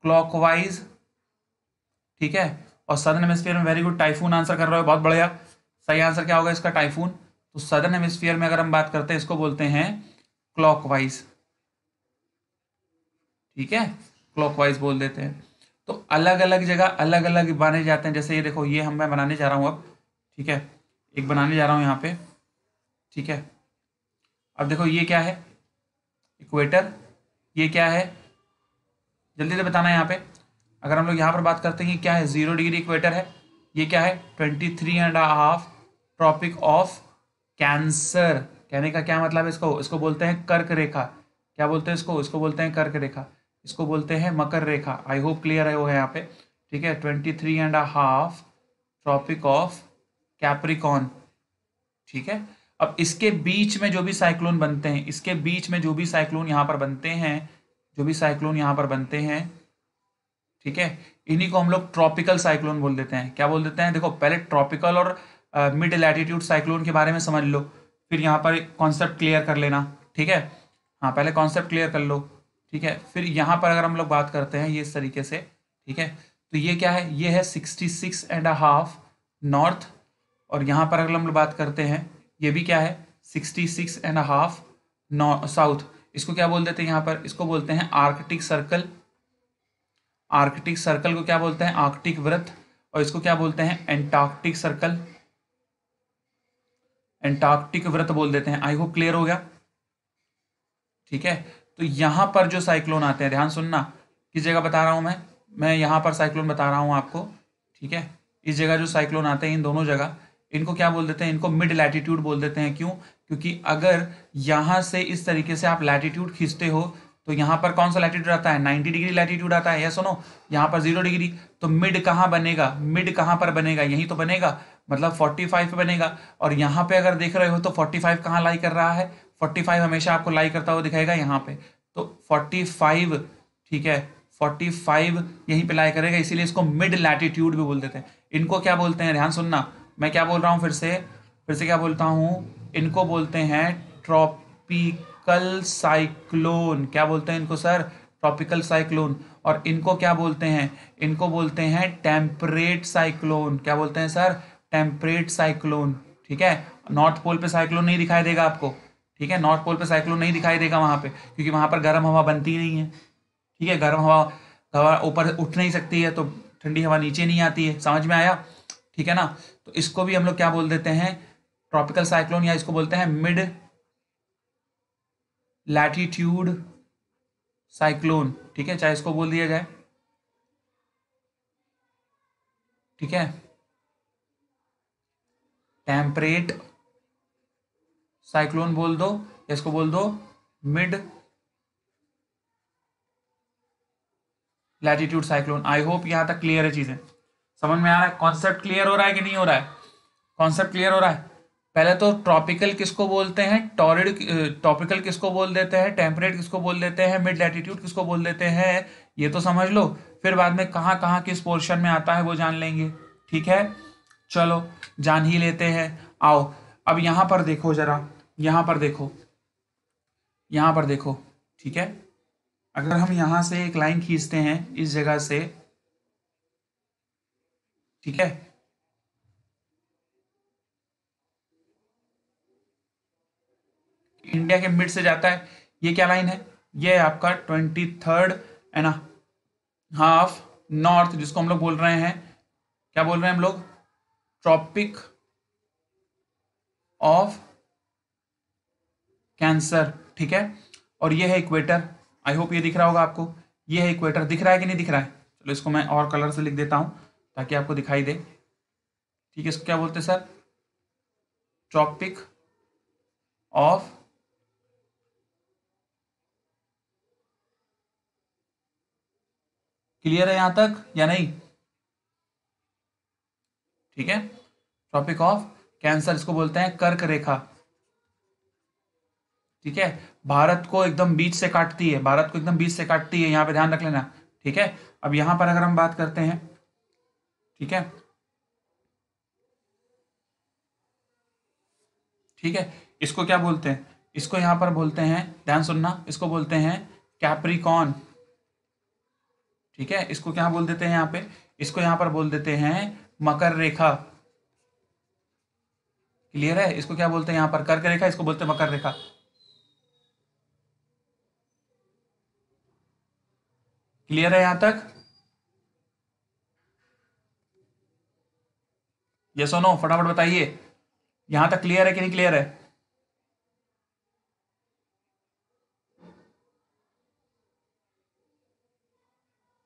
क्लॉकवाइज ठीक है और सदन हेमिस्फीयर में वेरी गुड टाइफून आंसर कर रहे हो बहुत बढ़िया सही आंसर क्या होगा इसका टाइफून तो सदन हेमिस्फीयर में अगर हम बात करते हैं इसको बोलते हैं क्लॉकवाइज ठीक है क्लॉकवाइज बोल देते हैं तो अलग अलग जगह अलग अलग बने जाते हैं जैसे ये देखो ये हम मैं बनाने जा रहा हूँ अब ठीक है एक बनाने जा रहा हूँ यहाँ पे ठीक है अब देखो ये क्या है इक्वेटर ये क्या है जल्दी से बताना यहाँ पे अगर हम लोग यहाँ पर बात करते हैं कि क्या है जीरो डिग्री इक्वेटर है ये क्या है twenty three and half tropic of cancer कहने का क्या मतलब है इसको इसको बोलते हैं कर्क रेखा क्या बोलते हैं इसको इसको बोलते हैं कर्क रेखा इसको बोलते हैं मकर रेखा आई होप क्लियर है वो है यहाँ पे ठीक है twenty three and half tropic of capricorn ठीक है अब इसके बीच में जो भी साइक्लोन बनते हैं इसके बीच में जो भी साइक्लोन यहाँ पर बनते हैं जो भी साइक्लोन यहाँ पर बनते हैं ठीक है इन्हीं को हम लोग ट्रॉपिकल साइक्लोन बोल देते हैं क्या बोल देते हैं देखो पहले ट्रॉपिकल और मिड लैटिट्यूड साइक्लोन के बारे में समझ लो फिर यहाँ पर कॉन्सेप्ट क्लियर कर लेना ठीक है हाँ पहले कॉन्सेप्ट क्लियर कर लो ठीक है फिर यहाँ पर अगर हम लोग बात करते हैं ये इस तरीके से ठीक है तो ये क्या है ये है sixty six and half north और यहाँ पर अगर हम लोग बात करते हैं ये भी क्या है sixty six and half south इसको क्या बोल देते हैं यहाँ पर इसको बोलते हैं आर्कटिक सर्कल आर्कटिक सर्कल को क्या बोलते हैं आर्कटिक व्रत और इसको क्या बोलते हैं एंटार्कटिक सर्कल एंटार्कटिक व्रत बोल देते हैं आई होप क्लियर हो गया ठीक है तो यहाँ पर जो साइक्लोन आते हैं ध्यान सुनना किस जगह बता रहा हूं मैं मैं यहाँ पर साइक्लोन बता रहा हूं आपको ठीक है इस जगह जो साइक्लोन आते हैं इन दोनों जगह इनको क्या बोल देते हैं इनको मिड लैटीट्यूड बोल देते हैं क्यों क्योंकि अगर यहां से इस तरीके से आप लैटीट्यूड खींचते हो तो यहां पर कौन सा लैटीट्यूड आता है नाइनटी डिग्री लैटीट्यूड आता है या सुनो यहाँ पर जीरो डिग्री तो मिड कहां बनेगा मिड कहां पर बनेगा यही तो बनेगा मतलब 45 फाइव बनेगा और यहाँ पे अगर देख रहे हो तो 45 फाइव कहाँ लाई कर रहा है फाइव हमेशा आपको लाई करता हुआ दिखाएगा यहाँ पे तो फाइव ठीक है 45 यहीं पे लाई करेगा इसीलिए इसको मिड लैटिट्यूड भी बोल देते हैं इनको क्या बोलते हैं ध्यान सुनना मैं क्या बोल रहा हूँ फिर से फिर से क्या बोलता हूँ इनको बोलते हैं ट्रॉपिकल साइक्लोन क्या बोलते हैं इनको सर ट्रॉपिकल साइक्लोन और इनको क्या बोलते हैं इनको बोलते हैं टेम्परेट साइक्लोन क्या बोलते हैं सर टेम्परेट साइक्लोन ठीक है नॉर्थ पोल पे साइक्लोन नहीं दिखाई देगा आपको ठीक है नॉर्थ पोल पे साइक्लोन नहीं दिखाई देगा वहां पे क्योंकि वहां पर गर्म हवा बनती नहीं है ठीक है गर्म हवा हवा ऊपर उठ नहीं सकती है तो ठंडी हवा नीचे नहीं आती है समझ में आया ठीक है ना तो इसको भी हम लोग क्या बोल देते हैं ट्रॉपिकल साइक्लोन या इसको बोलते हैं मिड लैटीट्यूड साइक्लोन ठीक है चाहे इसको बोल दिया जाए ठीक है टेम्परेट साइक्लोन बोल दो इसको बोल दो mid latitude cyclone I hope यहां तक क्लियर है चीजें समझ में आ रहा है कॉन्सेप्ट क्लियर हो रहा है कि नहीं हो रहा है कॉन्सेप्ट क्लियर हो रहा है पहले तो ट्रॉपिकल किसको बोलते हैं टॉरिड टॉपिकल किसको बोल देते हैं टेम्परेट किसको बोल देते हैं मिड लैटिट्यूड किसको बोल देते हैं ये तो समझ लो फिर बाद में कहाँ कहाँ किस पोर्शन में आता है वो जान लेंगे ठीक है चलो जान ही लेते हैं आओ अब यहाँ पर देखो जरा यहां पर देखो यहां पर देखो ठीक है अगर हम यहां से एक लाइन खींचते हैं इस जगह से ठीक है इंडिया के मिड से जाता है ये क्या लाइन है ये है आपका ट्वेंटी थर्ड है ना हाफ नॉर्थ जिसको हम लोग बोल रहे हैं क्या बोल रहे हैं हम लोग ट्रॉपिक ऑफ कैंसर ठीक है और यह है इक्वेटर आई होप ये दिख रहा होगा आपको यह है इक्वेटर दिख रहा है कि नहीं दिख रहा है चलो इसको मैं और कलर से लिख देता हूँ ताकि आपको दिखाई दे ठीक है इसको क्या बोलते हैं सर ट्रॉपिक ऑफ क्लियर है यहां तक या नहीं ठीक है ट्रॉपिक ऑफ कैंसर इसको बोलते हैं कर्क रेखा ठीक है भारत को एकदम बीच से काटती है भारत को एकदम बीच से काटती है यहाँ पे ध्यान रख लेना ठीक है अब यहां पर अगर हम बात करते हैं ठीक है ठीक है इसको क्या बोलते हैं इसको यहां पर बोलते हैं ध्यान सुनना इसको बोलते हैं कैप्रिकॉन ठीक है इसको क्या बोल देते हैं यहां पे इसको यहां पर बोल देते हैं मकर रेखा क्लियर है इसको क्या बोलते हैं यहां पर कर्क रेखा इसको बोलते हैं मकर रेखा क्लियर है यहां तक यस और नो फटाफट बताइए यहां तक क्लियर है कि नहीं क्लियर है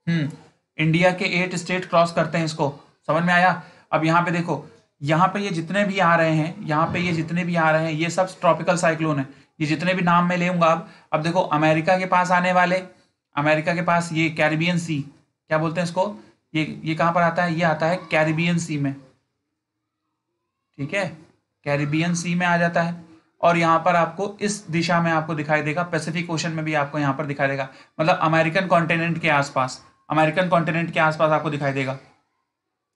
हम्म इंडिया के एट स्टेट क्रॉस करते हैं इसको समझ में आया अब यहां पे देखो यहां पे ये जितने भी आ रहे हैं यहां पे ये जितने भी आ रहे हैं ये सब ट्रॉपिकल साइक्लोन है ये जितने भी नाम मैं लेगा अब अब देखो अमेरिका के पास आने वाले अमेरिका के पास ये कैरिबियन सी क्या बोलते हैं इसको ये ये कहाँ पर आता है ये आता है कैरिबियन सी में ठीक है कैरिबियन सी में आ जाता है और यहाँ पर आपको इस दिशा में आपको दिखाई देगा पैसिफिक ओशन में भी आपको यहाँ पर दिखाई देगा मतलब अमेरिकन कॉन्टिनेंट के आसपास अमेरिकन कॉन्टिनेंट के आसपास आपको दिखाई देगा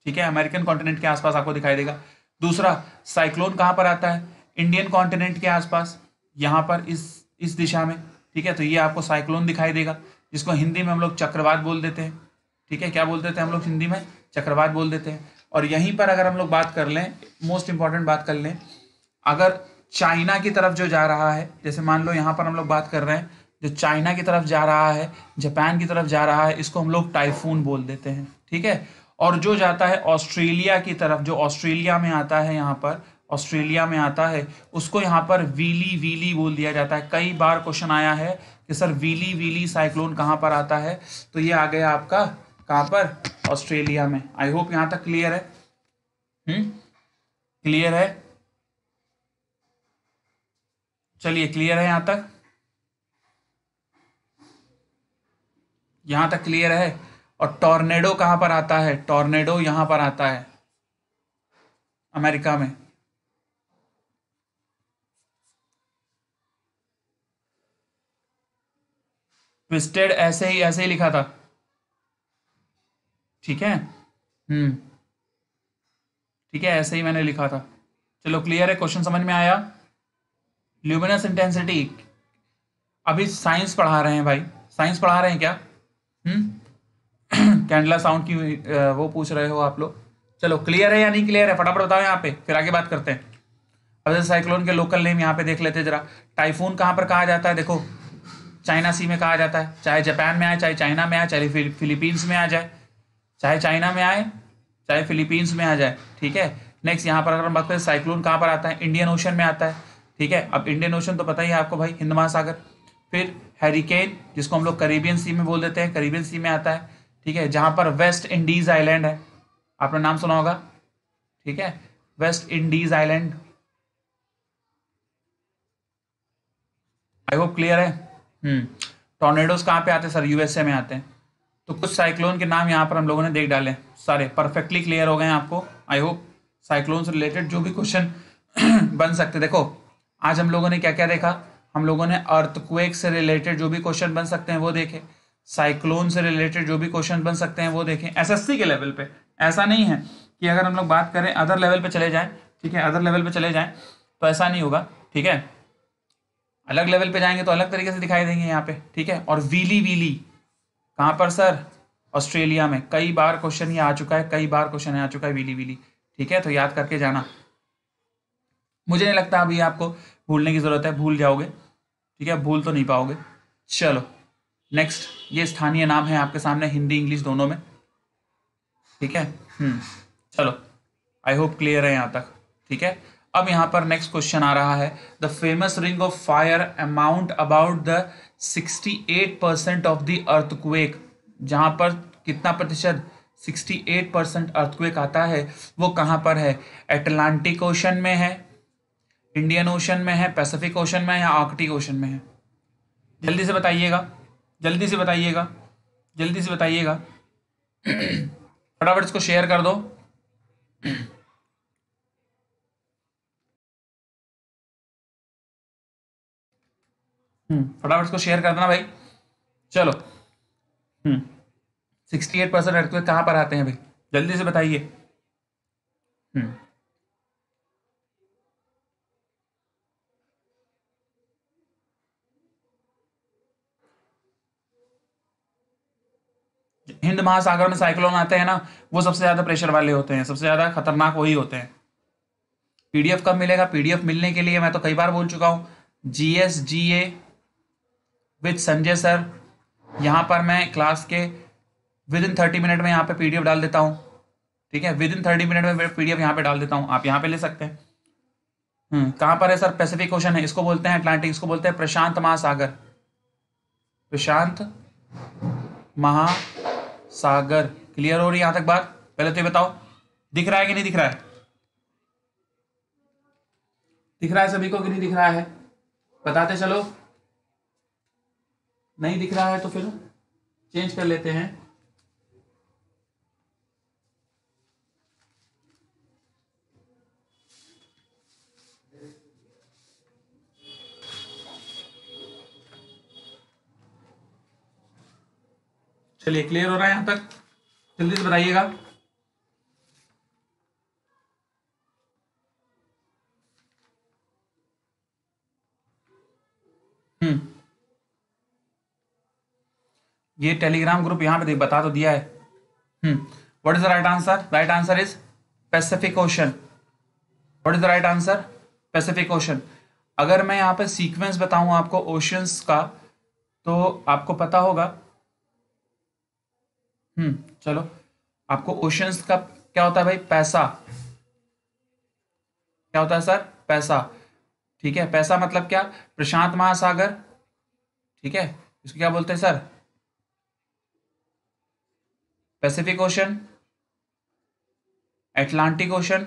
ठीक है अमेरिकन कॉन्टिनेंट के आसपास आपको दिखाई देगा दूसरा साइक्लोन कहाँ पर आता है इंडियन कॉन्टिनेंट के आसपास यहाँ पर इस इस दिशा में ठीक है तो ये आपको साइक्लोन दिखाई देगा जिसको हिंदी में हम लोग चक्रवात बोल देते हैं ठीक है क्या बोल देते हैं हम लोग हिंदी में चक्रवात बोल देते हैं और यहीं पर अगर हम लोग बात कर लें मोस्ट इंपॉर्टेंट बात कर लें अगर चाइना की तरफ जो जा रहा है जैसे मान लो यहाँ पर हम लोग बात कर रहे हैं जो चाइना की तरफ जा रहा है जापान की तरफ जा रहा है इसको हम लोग टाइफून बोल देते हैं ठीक है और जो जाता है ऑस्ट्रेलिया की तरफ जो ऑस्ट्रेलिया में आता है यहाँ पर ऑस्ट्रेलिया में आता है उसको यहाँ पर वीली वीली बोल दिया जाता है कई बार क्वेश्चन आया है कि सर वीली वीली साइक्लोन कहाँ पर आता है तो ये आ गया आपका कहाँ पर ऑस्ट्रेलिया में आई होप यहाँ तक क्लियर है क्लियर हम्म? है चलिए क्लियर है यहाँ तक यहाँ तक क्लियर है और टॉर्नेडो कहाँ पर आता है टॉर्नेडो यहाँ पर आता है अमेरिका में ट्विस्टेड ऐसे ही ऐसे ही लिखा था ठीक है हम्म ठीक है ऐसे ही मैंने लिखा था चलो क्लियर है क्वेश्चन समझ में आया ल्यूमिनस इंटेंसिटी अभी साइंस पढ़ा रहे हैं भाई साइंस पढ़ा रहे हैं क्या हम्म कैंडला साउंड की वो पूछ रहे हो आप लोग चलो क्लियर है या नहीं क्लियर है फटाफट बताओ यहाँ पे फिर आगे बात करते हैं अब साइक्लोन के लोकल नेम यहाँ पे देख लेते हैं जरा टाइफून कहाँ पर कहा जाता है देखो चाइना सी में कहा जाता है चाहे जापान में आए चाहे चाइना में आए चाहे फिलीपींस में आ जाए चाहे चाइना में आए चाहे फिलीपींस में आ जाए ठीक है नेक्स्ट यहाँ पर अगर हम बात करें साइक्लोन कहाँ पर आता है इंडियन ओशन में आता है ठीक है अब इंडियन ओशन तो पता ही है आपको भाई हिंद महासागर फिर हैरिकेन जिसको हम लोग करीबियन सी में बोल देते हैं करीबियन सी में आता है ठीक है जहाँ पर वेस्ट इंडीज आइलैंड है आपने नाम सुना होगा ठीक है West Indies island I hope clear है टॉर्नेडोज हम्म। कहाँ पे आते हैं सर यूएसए में आते हैं तो कुछ साइक्लोन के नाम यहाँ पर हम लोगों ने देख डाले सारे परफेक्टली क्लियर हो गए हैं आपको आई होप साइक्लोन से रिलेटेड जो भी क्वेश्चन बन सकते देखो आज हम लोगों ने क्या क्या देखा हम लोगों ने अर्थक्वेक से रिलेटेड जो भी क्वेश्चन बन सकते हैं वो देखे साइक्लोन से रिलेटेड जो भी क्वेश्चन बन सकते हैं वो देखें एसएससी के लेवल पे ऐसा नहीं है कि अगर हम लोग बात करें अदर लेवल पे चले जाएं ठीक है अदर लेवल पे चले जाएं तो ऐसा नहीं होगा ठीक है अलग लेवल पे जाएंगे तो अलग तरीके से दिखाई देंगे यहाँ पे ठीक है और वीली वीली कहाँ पर सर ऑस्ट्रेलिया में कई बार क्वेश्चन ये आ चुका है कई बार क्वेश्चन आ चुका है वीली वीली ठीक है तो याद करके जाना मुझे नहीं लगता अभी आपको भूलने की ज़रूरत है भूल जाओगे ठीक है भूल तो नहीं पाओगे चलो नेक्स्ट ये स्थानीय नाम है आपके सामने हिंदी इंग्लिश दोनों में ठीक है हम्म, चलो आई होप क्लियर है यहाँ तक ठीक है अब यहाँ पर नेक्स्ट क्वेश्चन आ रहा है the famous ring of fire amount about the 68 percent of the earthquake जहां पर कितना प्रतिशत 68 परसेंट अर्थक्वेक आता है वो कहाँ पर है एटलांटिक ओशन में है इंडियन ओशन में है पैसिफिक ओशन में है या आर्कटिक ओशन में है जल्दी से बताइएगा जल्दी से बताइएगा जल्दी से बताइएगा फटाफट इसको शेयर कर दो फटाफट इसको शेयर कर देना भाई चलो सिक्सटी एट परसेंट अर्थक्वेक कहाँ पर आते हैं भाई जल्दी से बताइए हम्म। हिंद महासागर में साइक्लोन आते हैं ना वो सबसे ज्यादा प्रेशर वाले होते हैं सबसे ज्यादा खतरनाक वही होते हैं पीडीएफ कब मिलेगा पीडीएफ मिलने के लिए मैं तो कई बार बोल चुका हूँ जीएसजीए विद संजय सर यहाँ पर मैं क्लास के विद इन थर्टी मिनट में यहाँ पे पीडीएफ डाल देता हूँ ठीक है विद इन थर्टी मिनट में पीडीएफ यहाँ पे डाल देता हूँ आप यहाँ पे ले सकते हैं हम्म, कहाँ पर है सर पैसिफिक क्वेश्चन है इसको बोलते हैं अटलांटिक इसको बोलते हैं प्रशांत महासागर प्रशांत महासागर क्लियर हो रही है यहाँ तक बात पहले तो ये बताओ दिख रहा है कि नहीं दिख रहा है दिख रहा है सभी को कि नहीं दिख रहा है बताते चलो नहीं दिख रहा है तो फिर चेंज कर लेते हैं चलिए क्लियर हो रहा है यहां तक जल्दी से बताइएगा हम्म ये टेलीग्राम ग्रुप यहाँ पे देख बता तो दिया है what is the right answer right answer is Pacific Ocean what is the right answer Pacific Ocean अगर मैं यहाँ पे सीक्वेंस बताऊँ आपको ओशंस का तो आपको पता होगा हम्म चलो आपको ओशंस का क्या होता है भाई पैसा क्या होता है सर पैसा ठीक है पैसा मतलब क्या प्रशांत महासागर ठीक है इसको क्या बोलते हैं sir Pacific Ocean Atlantic Ocean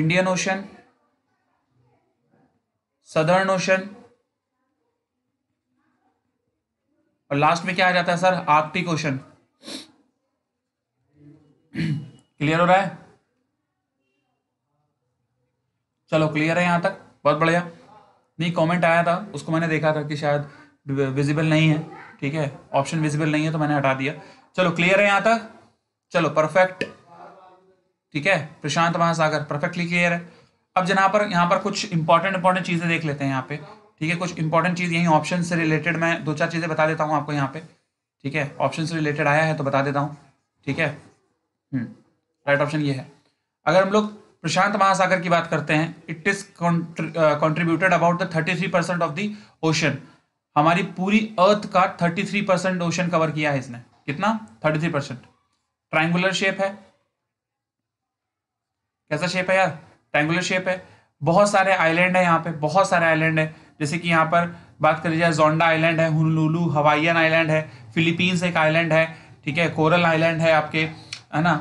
Indian Ocean Southern Ocean और लास्ट में क्या आ जाता है सर आर्कटिक ओशन क्लियर हो रहा है चलो क्लियर है यहां तक बहुत बढ़िया नहीं कमेंट आया था उसको मैंने देखा था कि शायद विजिबल नहीं है ठीक है ऑप्शन विजिबल नहीं है तो मैंने हटा दिया चलो क्लियर है यहाँ तक चलो परफेक्ट ठीक है प्रशांत महासागर परफेक्टली क्लियर है अब जना पर यहाँ पर कुछ इंपॉर्टेंट इंपॉर्टेंट चीज़ें देख लेते हैं यहाँ पे ठीक है कुछ इंपॉर्टेंट चीज़ यही ऑप्शन से रिलेटेड मैं दो चार चीज़ें बता देता हूँ आपको यहाँ पे ठीक है ऑप्शन से रिलेटेड आया है तो बता देता हूँ ठीक है राइट हम्म, ऑप्शन ये है अगर हम लोग प्रशांत महासागर की बात करते हैं it is contributed about the thirty three percent of the ocean हमारी पूरी अर्थ का 33 परसेंट ओशन कवर किया है इसने कितना 33 परसेंट ट्राइंगुलर शेप है कैसा शेप है यार ट्राइंगुलर शेप है बहुत सारे आइलैंड है यहाँ पे बहुत सारे आइलैंड है जैसे कि यहाँ पर बात करी जाए जोंडा आइलैंड है हुनलुलु हवाइयन आइलैंड है फिलीपींस एक आइलैंड है ठीक है कोरल आइलैंड है आपके है ना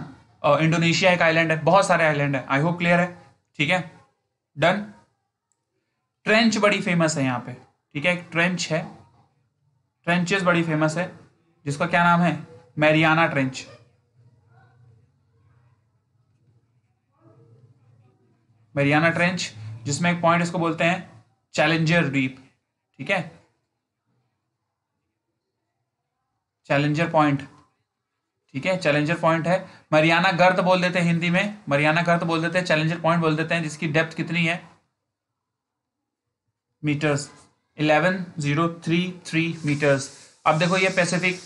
इंडोनेशिया एक आइलैंड है बहुत सारे आइलैंड है आई होप क्लियर है ठीक है डन ट्रेंच बड़ी फेमस है यहाँ पे ठीक है एक ट्रेंच है ट्रेंचेस बड़ी फेमस है जिसका क्या नाम है मैरियाना ट्रेंच मैरियाना ट्रेंच जिसमें एक पॉइंट इसको बोलते हैं चैलेंजर डीप ठीक है चैलेंजर पॉइंट ठीक है चैलेंजर पॉइंट है मरियाना गर्द बोल देते हैं हिंदी में मरियाना गर्द बोल देते हैं चैलेंजर पॉइंट बोल देते हैं जिसकी डेप्थ कितनी है मीटर्स 11,033 मीटर्स अब देखो ये पैसिफिक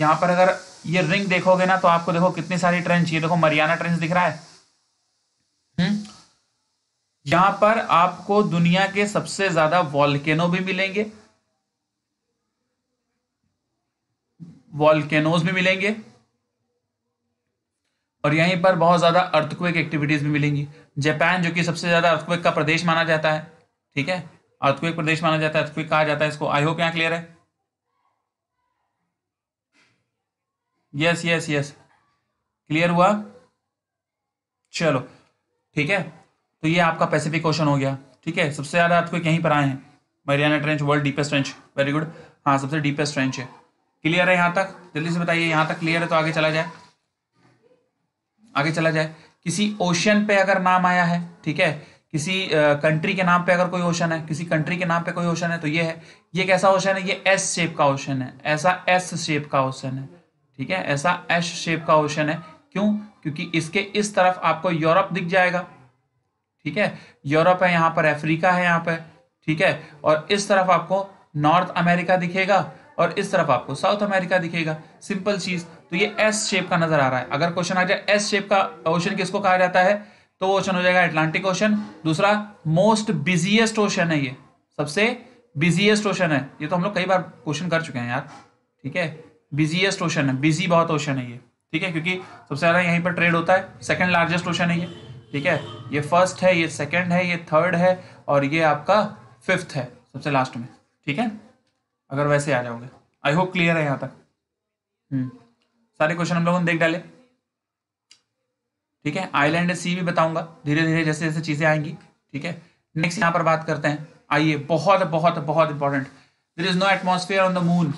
यहाँ पर अगर ये रिंग देखोगे ना तो आपको देखो कितनी सारी ट्रेंच ये देखो मरियाना ट्रेंच दिख रहा है हुँ? हम्म? यहां पर आपको दुनिया के सबसे ज्यादा वॉल्केनो भी मिलेंगे वॉल्केनोज भी मिलेंगे और यहीं पर बहुत ज्यादा अर्थक्वेक एक्टिविटीज भी मिलेंगी जापान जो कि सबसे ज्यादा अर्थक्वेक का प्रदेश माना जाता है ठीक है अर्थक्विक प्रदेश माना जाता है अर्थक्विक कहा जाता है इसको आई होप यहां क्लियर है यस यस यस क्लियर हुआ चलो ठीक है तो ये आपका पैसिफिक क्वेश्चन हो गया ठीक है सबसे ज्यादा अर्थक्विक यहीं पर आए हैं Mariana trench world deepest trench very good हाँ सबसे डीपेस्ट ट्रेंच है क्लियर है यहाँ तक जल्दी से बताइए यहां तक क्लियर है तो आगे चला जाए आगे चला जाए किसी ओशियन पे अगर नाम आया है ठीक है किसी कंट्री के नाम पे अगर कोई ओशन है किसी कंट्री के नाम पे कोई ओशन है तो ये है ये कैसा ओशन है ये एस शेप का ओशन है ऐसा एस शेप का ओशन है ठीक है ऐसा एस शेप का ओशन है क्यों क्योंकि इसके इस तरफ आपको यूरोप दिख जाएगा ठीक है यूरोप है यहाँ पर अफ्रीका है यहाँ पर ठीक है और इस तरफ आपको नॉर्थ अमेरिका दिखेगा और इस तरफ आपको साउथ अमेरिका दिखेगा सिंपल चीज तो ये एस शेप का नजर आ रहा है अगर क्वेश्चन आ जाए एस शेप का ओशन किसको कहा जाता है तो ओशन हो जाएगा एटलांटिक ओशन दूसरा मोस्ट बिजिएस्ट ओशन है ये सबसे बिजिएस्ट ओशन है ये तो हम लोग कई बार क्वेश्चन कर चुके हैं यार ठीक है बिजिएस्ट ओशन है बिजी बहुत ओशन है ये ठीक है क्योंकि सबसे ज़्यादा यहीं पर ट्रेड होता है सेकेंड लार्जेस्ट ओशन है ये ठीक है ये फर्स्ट है ये सेकेंड है ये थर्ड है और ये आपका फिफ्थ है सबसे लास्ट में ठीक है अगर वैसे आ जाओगे आई होप क्लियर है यहाँ तक हम्म। सारे क्वेश्चन हम लोगों ने देख डाले ठीक है आईलैंड सी भी बताऊंगा धीरे धीरे जैसे जैसे चीजें आएंगी ठीक है नेक्स्ट यहां पर बात करते हैं आइए बहुत बहुत बहुत important there is no atmosphere on the moon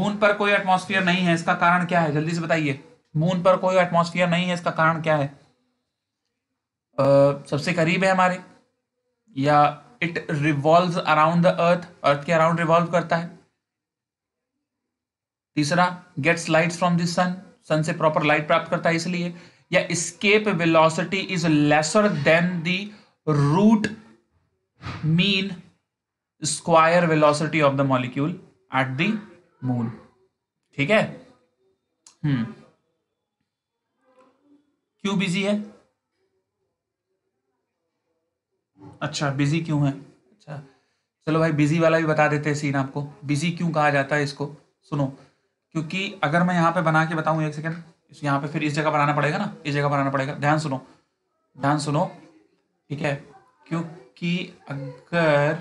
moon पर कोई एटमोस्फियर नहीं है इसका कारण क्या है जल्दी से बताइए मून पर कोई एटमोस्फियर नहीं है इसका कारण क्या है uh, सबसे करीब है हमारे या it revolve around the earth earth के अराउंड रिवॉल्व करता है तीसरा gets light from the sun sun से प्रॉपर लाइट प्राप्त करता है इसलिए या escape velocity is lesser than the root mean square velocity of the molecule at the moon ठीक है हम्म क्यों बिजी है अच्छा बिजी क्यों है अच्छा चलो भाई बिजी वाला भी बता देते हैं सीन आपको बिजी क्यों कहा जाता है इसको सुनो क्योंकि अगर मैं यहां पे बना के बताऊं एक सेकंड इस यहाँ पे फिर इस जगह बनाना पड़ेगा ना इस जगह बनाना पड़ेगा ध्यान सुनो ध्यान सुनो ठीक है क्योंकि अगर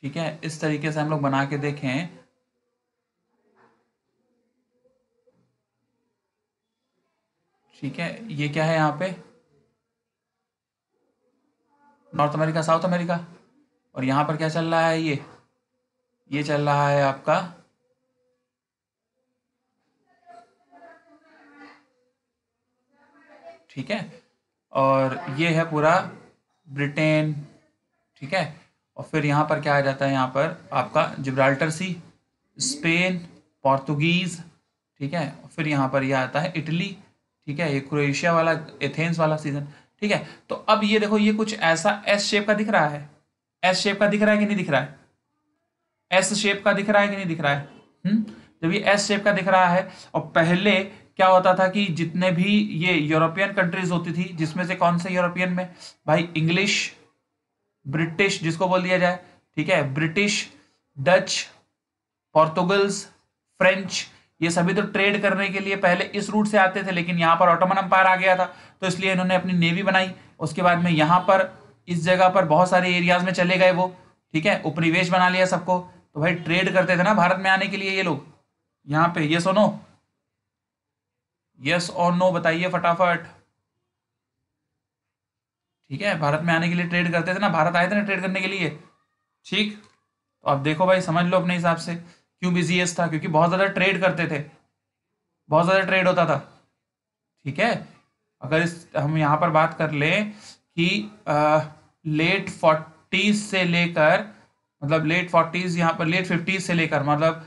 ठीक है इस तरीके से हम लोग बना के देखें ठीक है ये क्या है यहाँ पे नॉर्थ अमेरिका साउथ अमेरिका और यहाँ पर क्या चल रहा है ये ये चल रहा है आपका ठीक है और ये है पूरा ब्रिटेन ठीक है और फिर यहाँ पर क्या आ जाता है यहाँ पर आपका जिब्राल्टर सी स्पेन पोर्तुगीज़ ठीक है फिर यहाँ पर ये यह आता है इटली ठीक है ये क्रोएशिया वाला एथेंस वाला सीजन ठीक है तो अब ये देखो ये कुछ ऐसा एस शेप का दिख रहा है एस शेप का दिख रहा है कि नहीं दिख रहा है एस शेप का दिख रहा है कि नहीं दिख रहा है हुँ? हम्म? जब ये एस शेप का दिख रहा है और पहले क्या होता था कि जितने भी ये यूरोपियन कंट्रीज होती थी जिसमें से कौन से यूरोपियन में भाई इंग्लिश ब्रिटिश जिसको बोल दिया जाए ठीक है ब्रिटिश डच पोर्तुगल्स फ्रेंच ये सभी तो ट्रेड करने के लिए पहले इस रूट से आते थे लेकिन यहां पर ऑटोमन अंपायर आ गया था तो इसलिए इन्होंने अपनी नेवी बनाई उसके बाद में यहां पर इस जगह पर बहुत सारे एरियाज में चले गए वो ठीक है उपनिवेश बना लिया सबको तो भाई ट्रेड करते थे ना भारत में आने के लिए ये लोग यहाँ पे ये सुनो यस और नो बताइए फटाफट ठीक है भारत में आने के लिए ट्रेड करते थे ना भारत आए थे ना ट्रेड करने के लिए ठीक तो आप देखो भाई समझ लो अपने हिसाब से क्यों बिजीएस था क्योंकि बहुत ज़्यादा ट्रेड करते थे बहुत ज़्यादा ट्रेड होता था ठीक है अगर इस हम यहाँ पर बात कर ले कि आ, लेट फोर्टीज से लेकर मतलब लेट फोर्टीज यहाँ पर लेट फिफ्टीज से लेकर मतलब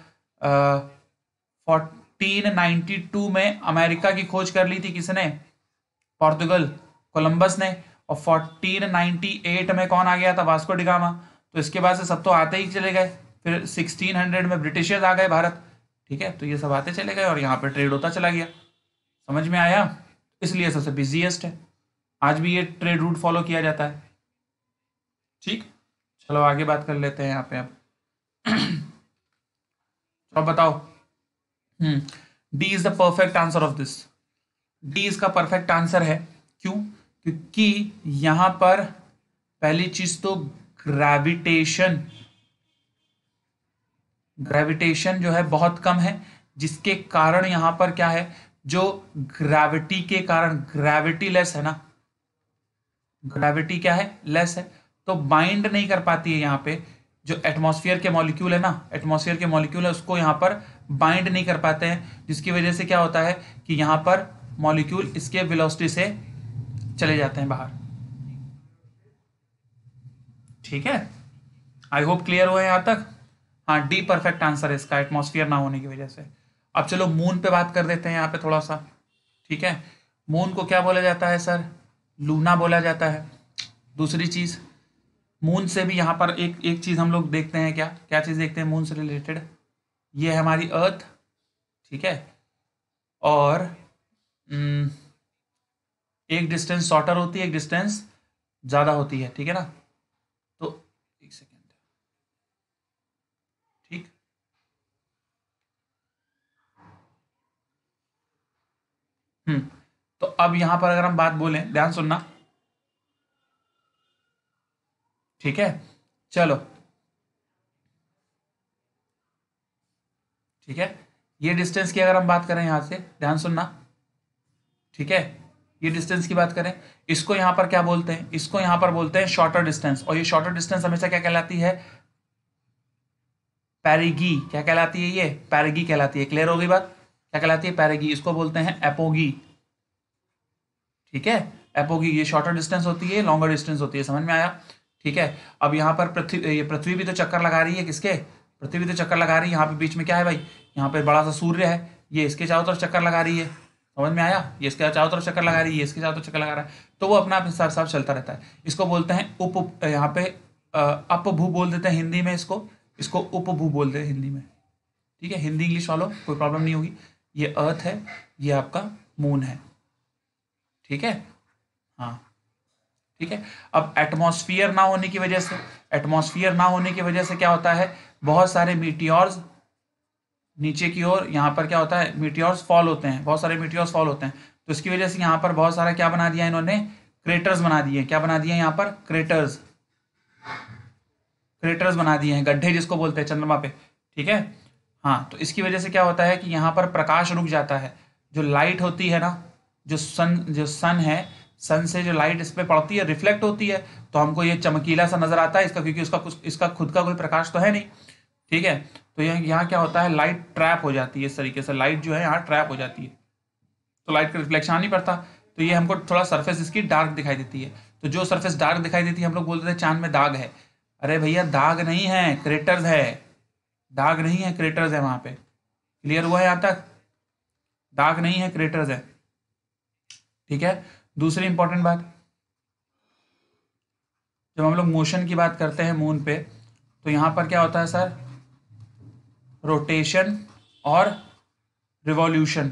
फोर्ट 1492 में अमेरिका की खोज कर ली थी किसने पोर्तुगल कोलंबस ने और 1498 में कौन आ गया था वास्को डिगामा तो इसके बाद से सब तो आते ही चले गए फिर 1600 में ब्रिटिशर्स आ गए भारत ठीक है तो ये सब आते चले गए और यहाँ पर ट्रेड होता चला गया समझ में आया इसलिए सबसे बिजिएस्ट है आज भी ये ट्रेड रूट फॉलो किया जाता है ठीक चलो आगे बात कर लेते हैं यहाँ पे अब चलो तो बताओ D is the perfect answer of this D इसका परफेक्ट आंसर है क्यों क्योंकि यहां पर पहली चीज तो ग्रेविटेशन ग्रेविटेशन जो है बहुत कम है जिसके कारण यहां पर क्या है जो ग्रेविटी के कारण ग्रेविटी लेस है ना ग्रेविटी क्या है लेस है तो बाइंड नहीं कर पाती है यहां पे जो एटमॉस्फेयर के मॉलिक्यूल है ना एटमॉस्फेयर के मॉलिक्यूल है उसको यहां पर बाइंड नहीं कर पाते हैं जिसकी वजह से क्या होता है कि यहां पर मॉलिक्यूल इसके वेलोसिटी से चले जाते हैं बाहर ठीक है आई होप क्लियर हुआ है यहां तक हाँ डी परफेक्ट आंसर है इसका एटमोस्फियर ना होने की वजह से अब चलो मून पे बात कर देते हैं यहां पे थोड़ा सा ठीक है मून को क्या बोला जाता है सर लूना बोला जाता है दूसरी चीज़ मून से भी यहां पर एक एक चीज़ हम लोग देखते हैं क्या क्या चीज़ देखते हैं मून से रिलेटेड ये हमारी अर्थ ठीक है और हम्म, एक डिस्टेंस शॉर्टर होती है एक डिस्टेंस ज़्यादा होती है ठीक है ना तो एक सेकेंड ठीक हम्म तो अब यहां पर अगर हम बात बोलें ध्यान सुनना ठीक है चलो ठीक है ये डिस्टेंस की अगर हम बात करें यहां से ध्यान सुनना ठीक है ये डिस्टेंस की बात करें इसको यहां पर क्या बोलते हैं इसको यहां पर बोलते हैं शॉर्टर डिस्टेंस और ये शॉर्टर डिस्टेंस हमेशा क्या कहलाती है पैरेगी क्या कहलाती है ये पैरेगी कहलाती है क्लियर होगी बात क्या कहलाती है पैरेगी इसको बोलते हैं एपोगी ठीक है एपोगी ये शॉर्टर डिस्टेंस होती है लॉन्गर डिस्टेंस होती है समझ में आया ठीक है अब यहां पर पृथ्वी ये पृथ्वी भी तो चक्कर लगा रही है किसके पृथ्वी तो चक्कर लगा रही है यहाँ पे बीच में क्या है भाई यहाँ पे बड़ा सा सूर्य है ये इसके चारों तरफ चक्कर लगा रही है समझ में आया ये इसके चारों तरफ चक्कर लगा रही है इसके चारों तरफ चक्कर लगा रहा है तो वो अपना हिसाब हिसाब चलता रहता है इसको बोलते हैं उप यहाँ पे अपभू बोल देते हैं हिंदी में इसको इसको उपभू बोल देते हैं हिंदी में ठीक है हिंदी इंग्लिश वालों कोई प्रॉब्लम नहीं होगी ये अर्थ है ये आपका मून है ठीक है हाँ ठीक है अब एटमोस्फियर ना होने की वजह से एटमोस्फियर ना होने की वजह से क्या होता है बहुत सारे मीटियोर्स नीचे की ओर यहाँ पर क्या होता है मीटियोर्स फॉल होते हैं बहुत सारे मीटियोर्स फॉल होते हैं तो इसकी वजह से यहाँ पर बहुत सारा क्या बना दिया इन्होंने क्रेटर्स बना दिए क्या बना दिया यहाँ पर क्रेटर्स क्रेटर्स बना दिए हैं गड्ढे जिसको बोलते हैं चंद्रमा पे ठीक है हाँ तो इसकी वजह से क्या होता है कि यहाँ पर प्रकाश रुक जाता है जो लाइट होती है ना जो सन जो सन है सन से जो लाइट इस पर पड़ती है रिफ्लेक्ट होती है तो हमको ये चमकीला सा नज़र आता है इसका क्योंकि उसका कुछ इसका खुद का कोई प्रकाश तो है नहीं ठीक है तो यह यहाँ क्या होता है लाइट ट्रैप हो जाती है इस तरीके से लाइट जो है यहाँ ट्रैप हो जाती है तो लाइट का रिफ्लेक्शन नहीं पड़ता तो ये हमको थोड़ा सर्फेस इसकी डार्क दिखाई देती है तो जो सर्फेस डार्क दिखाई देती है हम लोग बोलते थे चांद में दाग है अरे भैया दाग नहीं है क्रेटर्स है दाग नहीं है क्रेटर्स है वहाँ पे क्लियर हुआ है यहाँ तक दाग नहीं है क्रेटर्स है ठीक है दूसरी इंपॉर्टेंट बात जब हम लोग मोशन की बात करते हैं मून पे तो यहां पर क्या होता है सर रोटेशन और रिवॉल्यूशन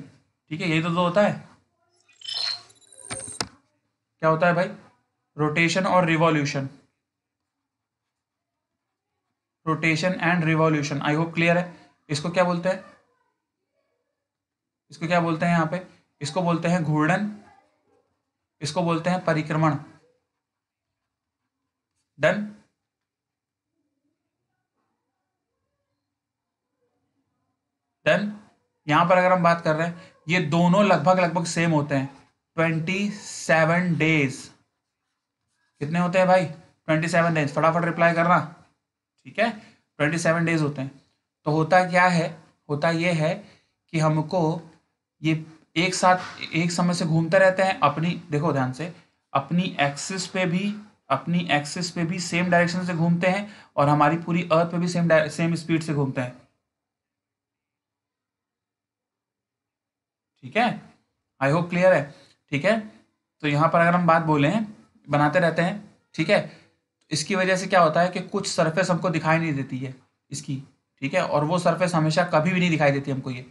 ठीक है यही तो दो होता है क्या होता है भाई रोटेशन और revolution rotation and revolution I hope clear है इसको क्या बोलते हैं इसको क्या बोलते हैं यहां पे इसको बोलते हैं घूर्णन इसको बोलते हैं परिक्रमण डन डन यहां पर अगर हम बात कर रहे हैं ये दोनों लगभग लगभग सेम होते हैं ट्वेंटी सेवन डेज कितने होते हैं भाई ट्वेंटी सेवन डेज फटाफट रिप्लाई करना ठीक है ट्वेंटी सेवन डेज होते हैं तो होता क्या है होता ये है कि हमको ये एक साथ एक समय से घूमते रहते हैं अपनी देखो ध्यान से अपनी एक्सिस पे भी अपनी एक्सिस पे भी सेम डायरेक्शन से घूमते हैं और हमारी पूरी अर्थ पे भी सेम सेम स्पीड से घूमते हैं ठीक है आई होप क्लियर है ठीक है तो यहाँ पर अगर हम बात बोले हैं बनाते रहते हैं ठीक है इसकी वजह से क्या होता है कि कुछ सरफेस हमको दिखाई नहीं देती है इसकी ठीक है और वो सरफेस हमेशा कभी भी नहीं दिखाई देती हमको ये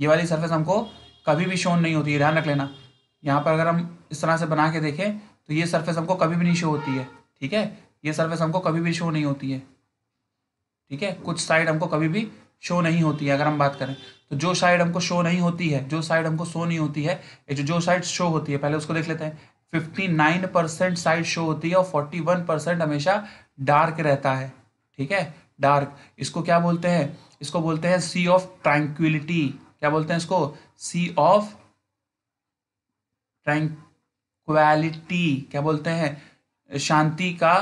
ये वाली सरफेस हमको कभी भी शोन नहीं होती है ध्यान रख लेना यहाँ पर अगर हम इस तरह से बना के देखें तो ये सरफेस हमको कभी भी नहीं शो होती है ठीक है ये सरफेस हमको कभी भी शो नहीं होती है ठीक है कुछ साइड हमको कभी भी शो नहीं होती है अगर हम बात करें तो जो साइड हमको शो नहीं होती है जो साइड हमको शो नहीं होती है जो जो साइड शो होती है पहले उसको देख लेते हैं fifty nine percent side show होती है और फोर्टी वन परसेंट हमेशा डार्क रहता है ठीक है डार्क इसको क्या बोलते हैं इसको बोलते हैं सी ऑफ ट्रैंक्विलिटी क्या बोलते हैं इसको सी ऑफ ट्रैंक्वालिटी क्या बोलते हैं शांति का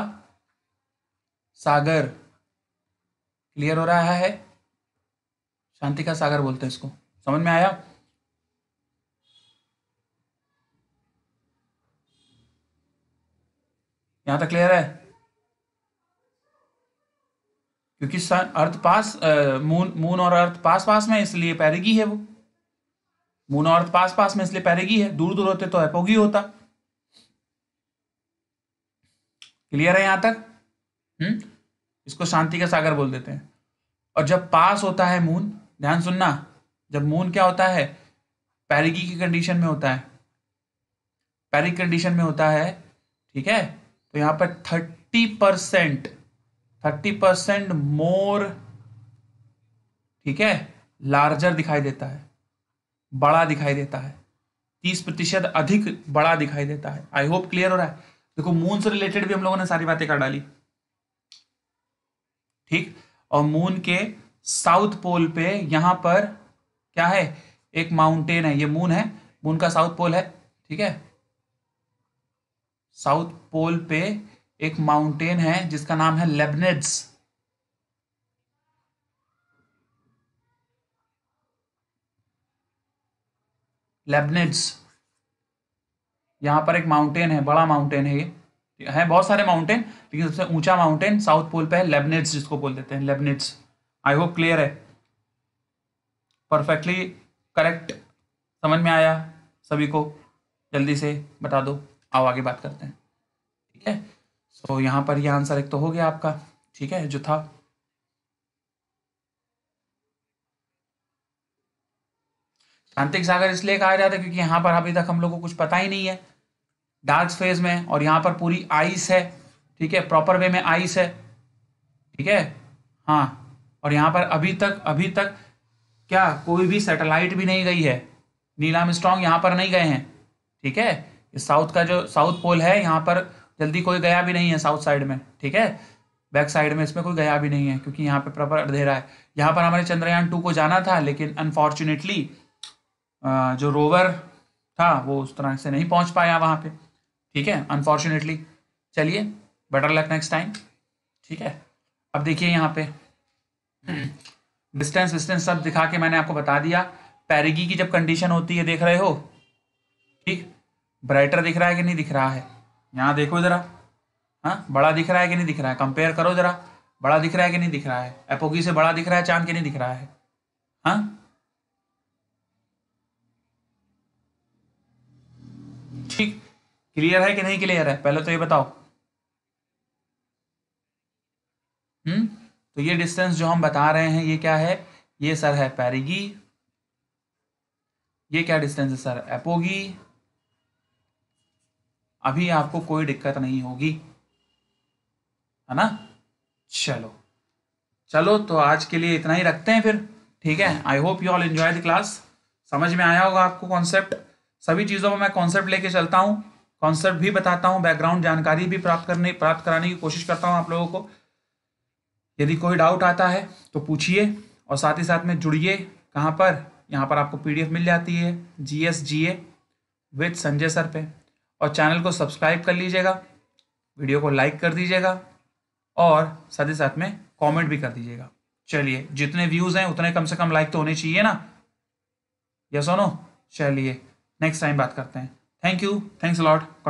सागर क्लियर हो रहा है शांति का सागर बोलते हैं इसको समझ में आया यहां तक क्लियर है क्योंकि सन अर्थ पास मून मून और अर्थ पास पास में इसलिए पैरेगी है वो मून और अर्थ पास पास में इसलिए पैरेगी है दूर दूर होते तो एपोगी होता क्लियर है यहां तक हम्म इसको शांति का सागर बोल देते हैं और जब पास होता है मून ध्यान सुनना जब मून क्या होता है पैरेगी की कंडीशन में होता है पैरिक कंडीशन में होता है ठीक है तो यहां पर thirty percent thirty percent more ठीक है लार्जर दिखाई देता है बड़ा दिखाई देता है तीस प्रतिशत अधिक बड़ा दिखाई देता है आई होप क्लियर हो रहा है देखो मून से रिलेटेड भी हम लोगों ने सारी बातें कर डाली ठीक और मून के साउथ पोल पे यहां पर क्या है एक माउंटेन है ये मून है मून का साउथ पोल है ठीक है साउथ पोल पे एक माउंटेन है जिसका नाम है लेबनेट्स लेबनेड्स यहां पर एक माउंटेन है बड़ा माउंटेन है ये है बहुत सारे माउंटेन लेकिन सबसे ऊंचा माउंटेन साउथ पोल पे है लेबनेट्स जिसको बोल देते हैं लेबनेट्स आई होप क्लियर है परफेक्टली करेक्ट समझ में आया सभी को जल्दी से बता दो आओ आगे बात करते हैं ठीक है सो तो so, यहाँ पर ये यह आंसर एक तो हो गया आपका ठीक है जो था शांतिक सागर इसलिए कहा जाता है क्योंकि यहाँ पर अभी तक हम लोग को कुछ पता ही नहीं है डार्क फेज में और यहाँ पर पूरी आइस है ठीक है प्रॉपर वे में आइस है ठीक है हाँ और यहाँ पर अभी तक अभी तक क्या कोई भी सैटेलाइट भी नहीं गई है नीलाम स्ट्रॉन्ग यहाँ पर नहीं गए हैं ठीक है साउथ का जो साउथ पोल है यहाँ पर जल्दी कोई गया भी नहीं है साउथ साइड में ठीक है बैक साइड में इसमें कोई गया भी नहीं है क्योंकि यहाँ पे प्रॉपर अंधेरा है यहाँ पर हमारे चंद्रयान टू को जाना था लेकिन अनफॉर्चुनेटली जो रोवर था वो उस तरह से नहीं पहुँच पाया वहाँ पे ठीक है अनफॉर्चुनेटली चलिए बेटर लक नेक्स्ट टाइम ठीक है अब देखिए यहाँ पे डिस्टेंस विस्टेंस सब दिखा के मैंने आपको बता दिया पैरिगी की जब कंडीशन होती है देख रहे हो ठीक ब्राइटर दिख रहा है कि नहीं दिख रहा है यहाँ देखो ज़रा हाँ बड़ा दिख रहा है कि नहीं दिख रहा है कंपेयर करो ज़रा बड़ा दिख रहा है कि नहीं दिख रहा है एपोगी से बड़ा दिख रहा है चांद के नहीं दिख रहा है हाँ ठीक क्लियर है कि नहीं क्लियर है पहले तो ये बताओ हम्म तो ये डिस्टेंस जो हम बता रहे हैं ये क्या है ये सर है पैरिगी ये क्या डिस्टेंस है सर एपोगी अभी आपको कोई दिक्कत नहीं होगी है ना चलो चलो तो आज के लिए इतना ही रखते हैं फिर ठीक है I hope you all enjoy the class समझ में आया होगा आपको कॉन्सेप्ट सभी चीज़ों में मैं कॉन्सेप्ट लेके चलता हूँ कॉन्सेप्ट भी बताता हूँ बैकग्राउंड जानकारी भी प्राप्त करने प्राप्त कराने की कोशिश करता हूँ आप लोगों को यदि कोई डाउट आता है तो पूछिए और साथ ही साथ में जुड़िए कहाँ पर यहाँ पर आपको पीडीएफ मिल जाती है G S G A with Sanjay sir पे और चैनल को सब्सक्राइब कर लीजिएगा वीडियो को लाइक कर दीजिएगा और साथ ही साथ में कमेंट भी कर दीजिएगा चलिए जितने व्यूज हैं उतने कम से कम लाइक तो होने चाहिए ना यस चलिए नेक्स्ट टाइम बात करते हैं थैंक यू थैंक्स लॉट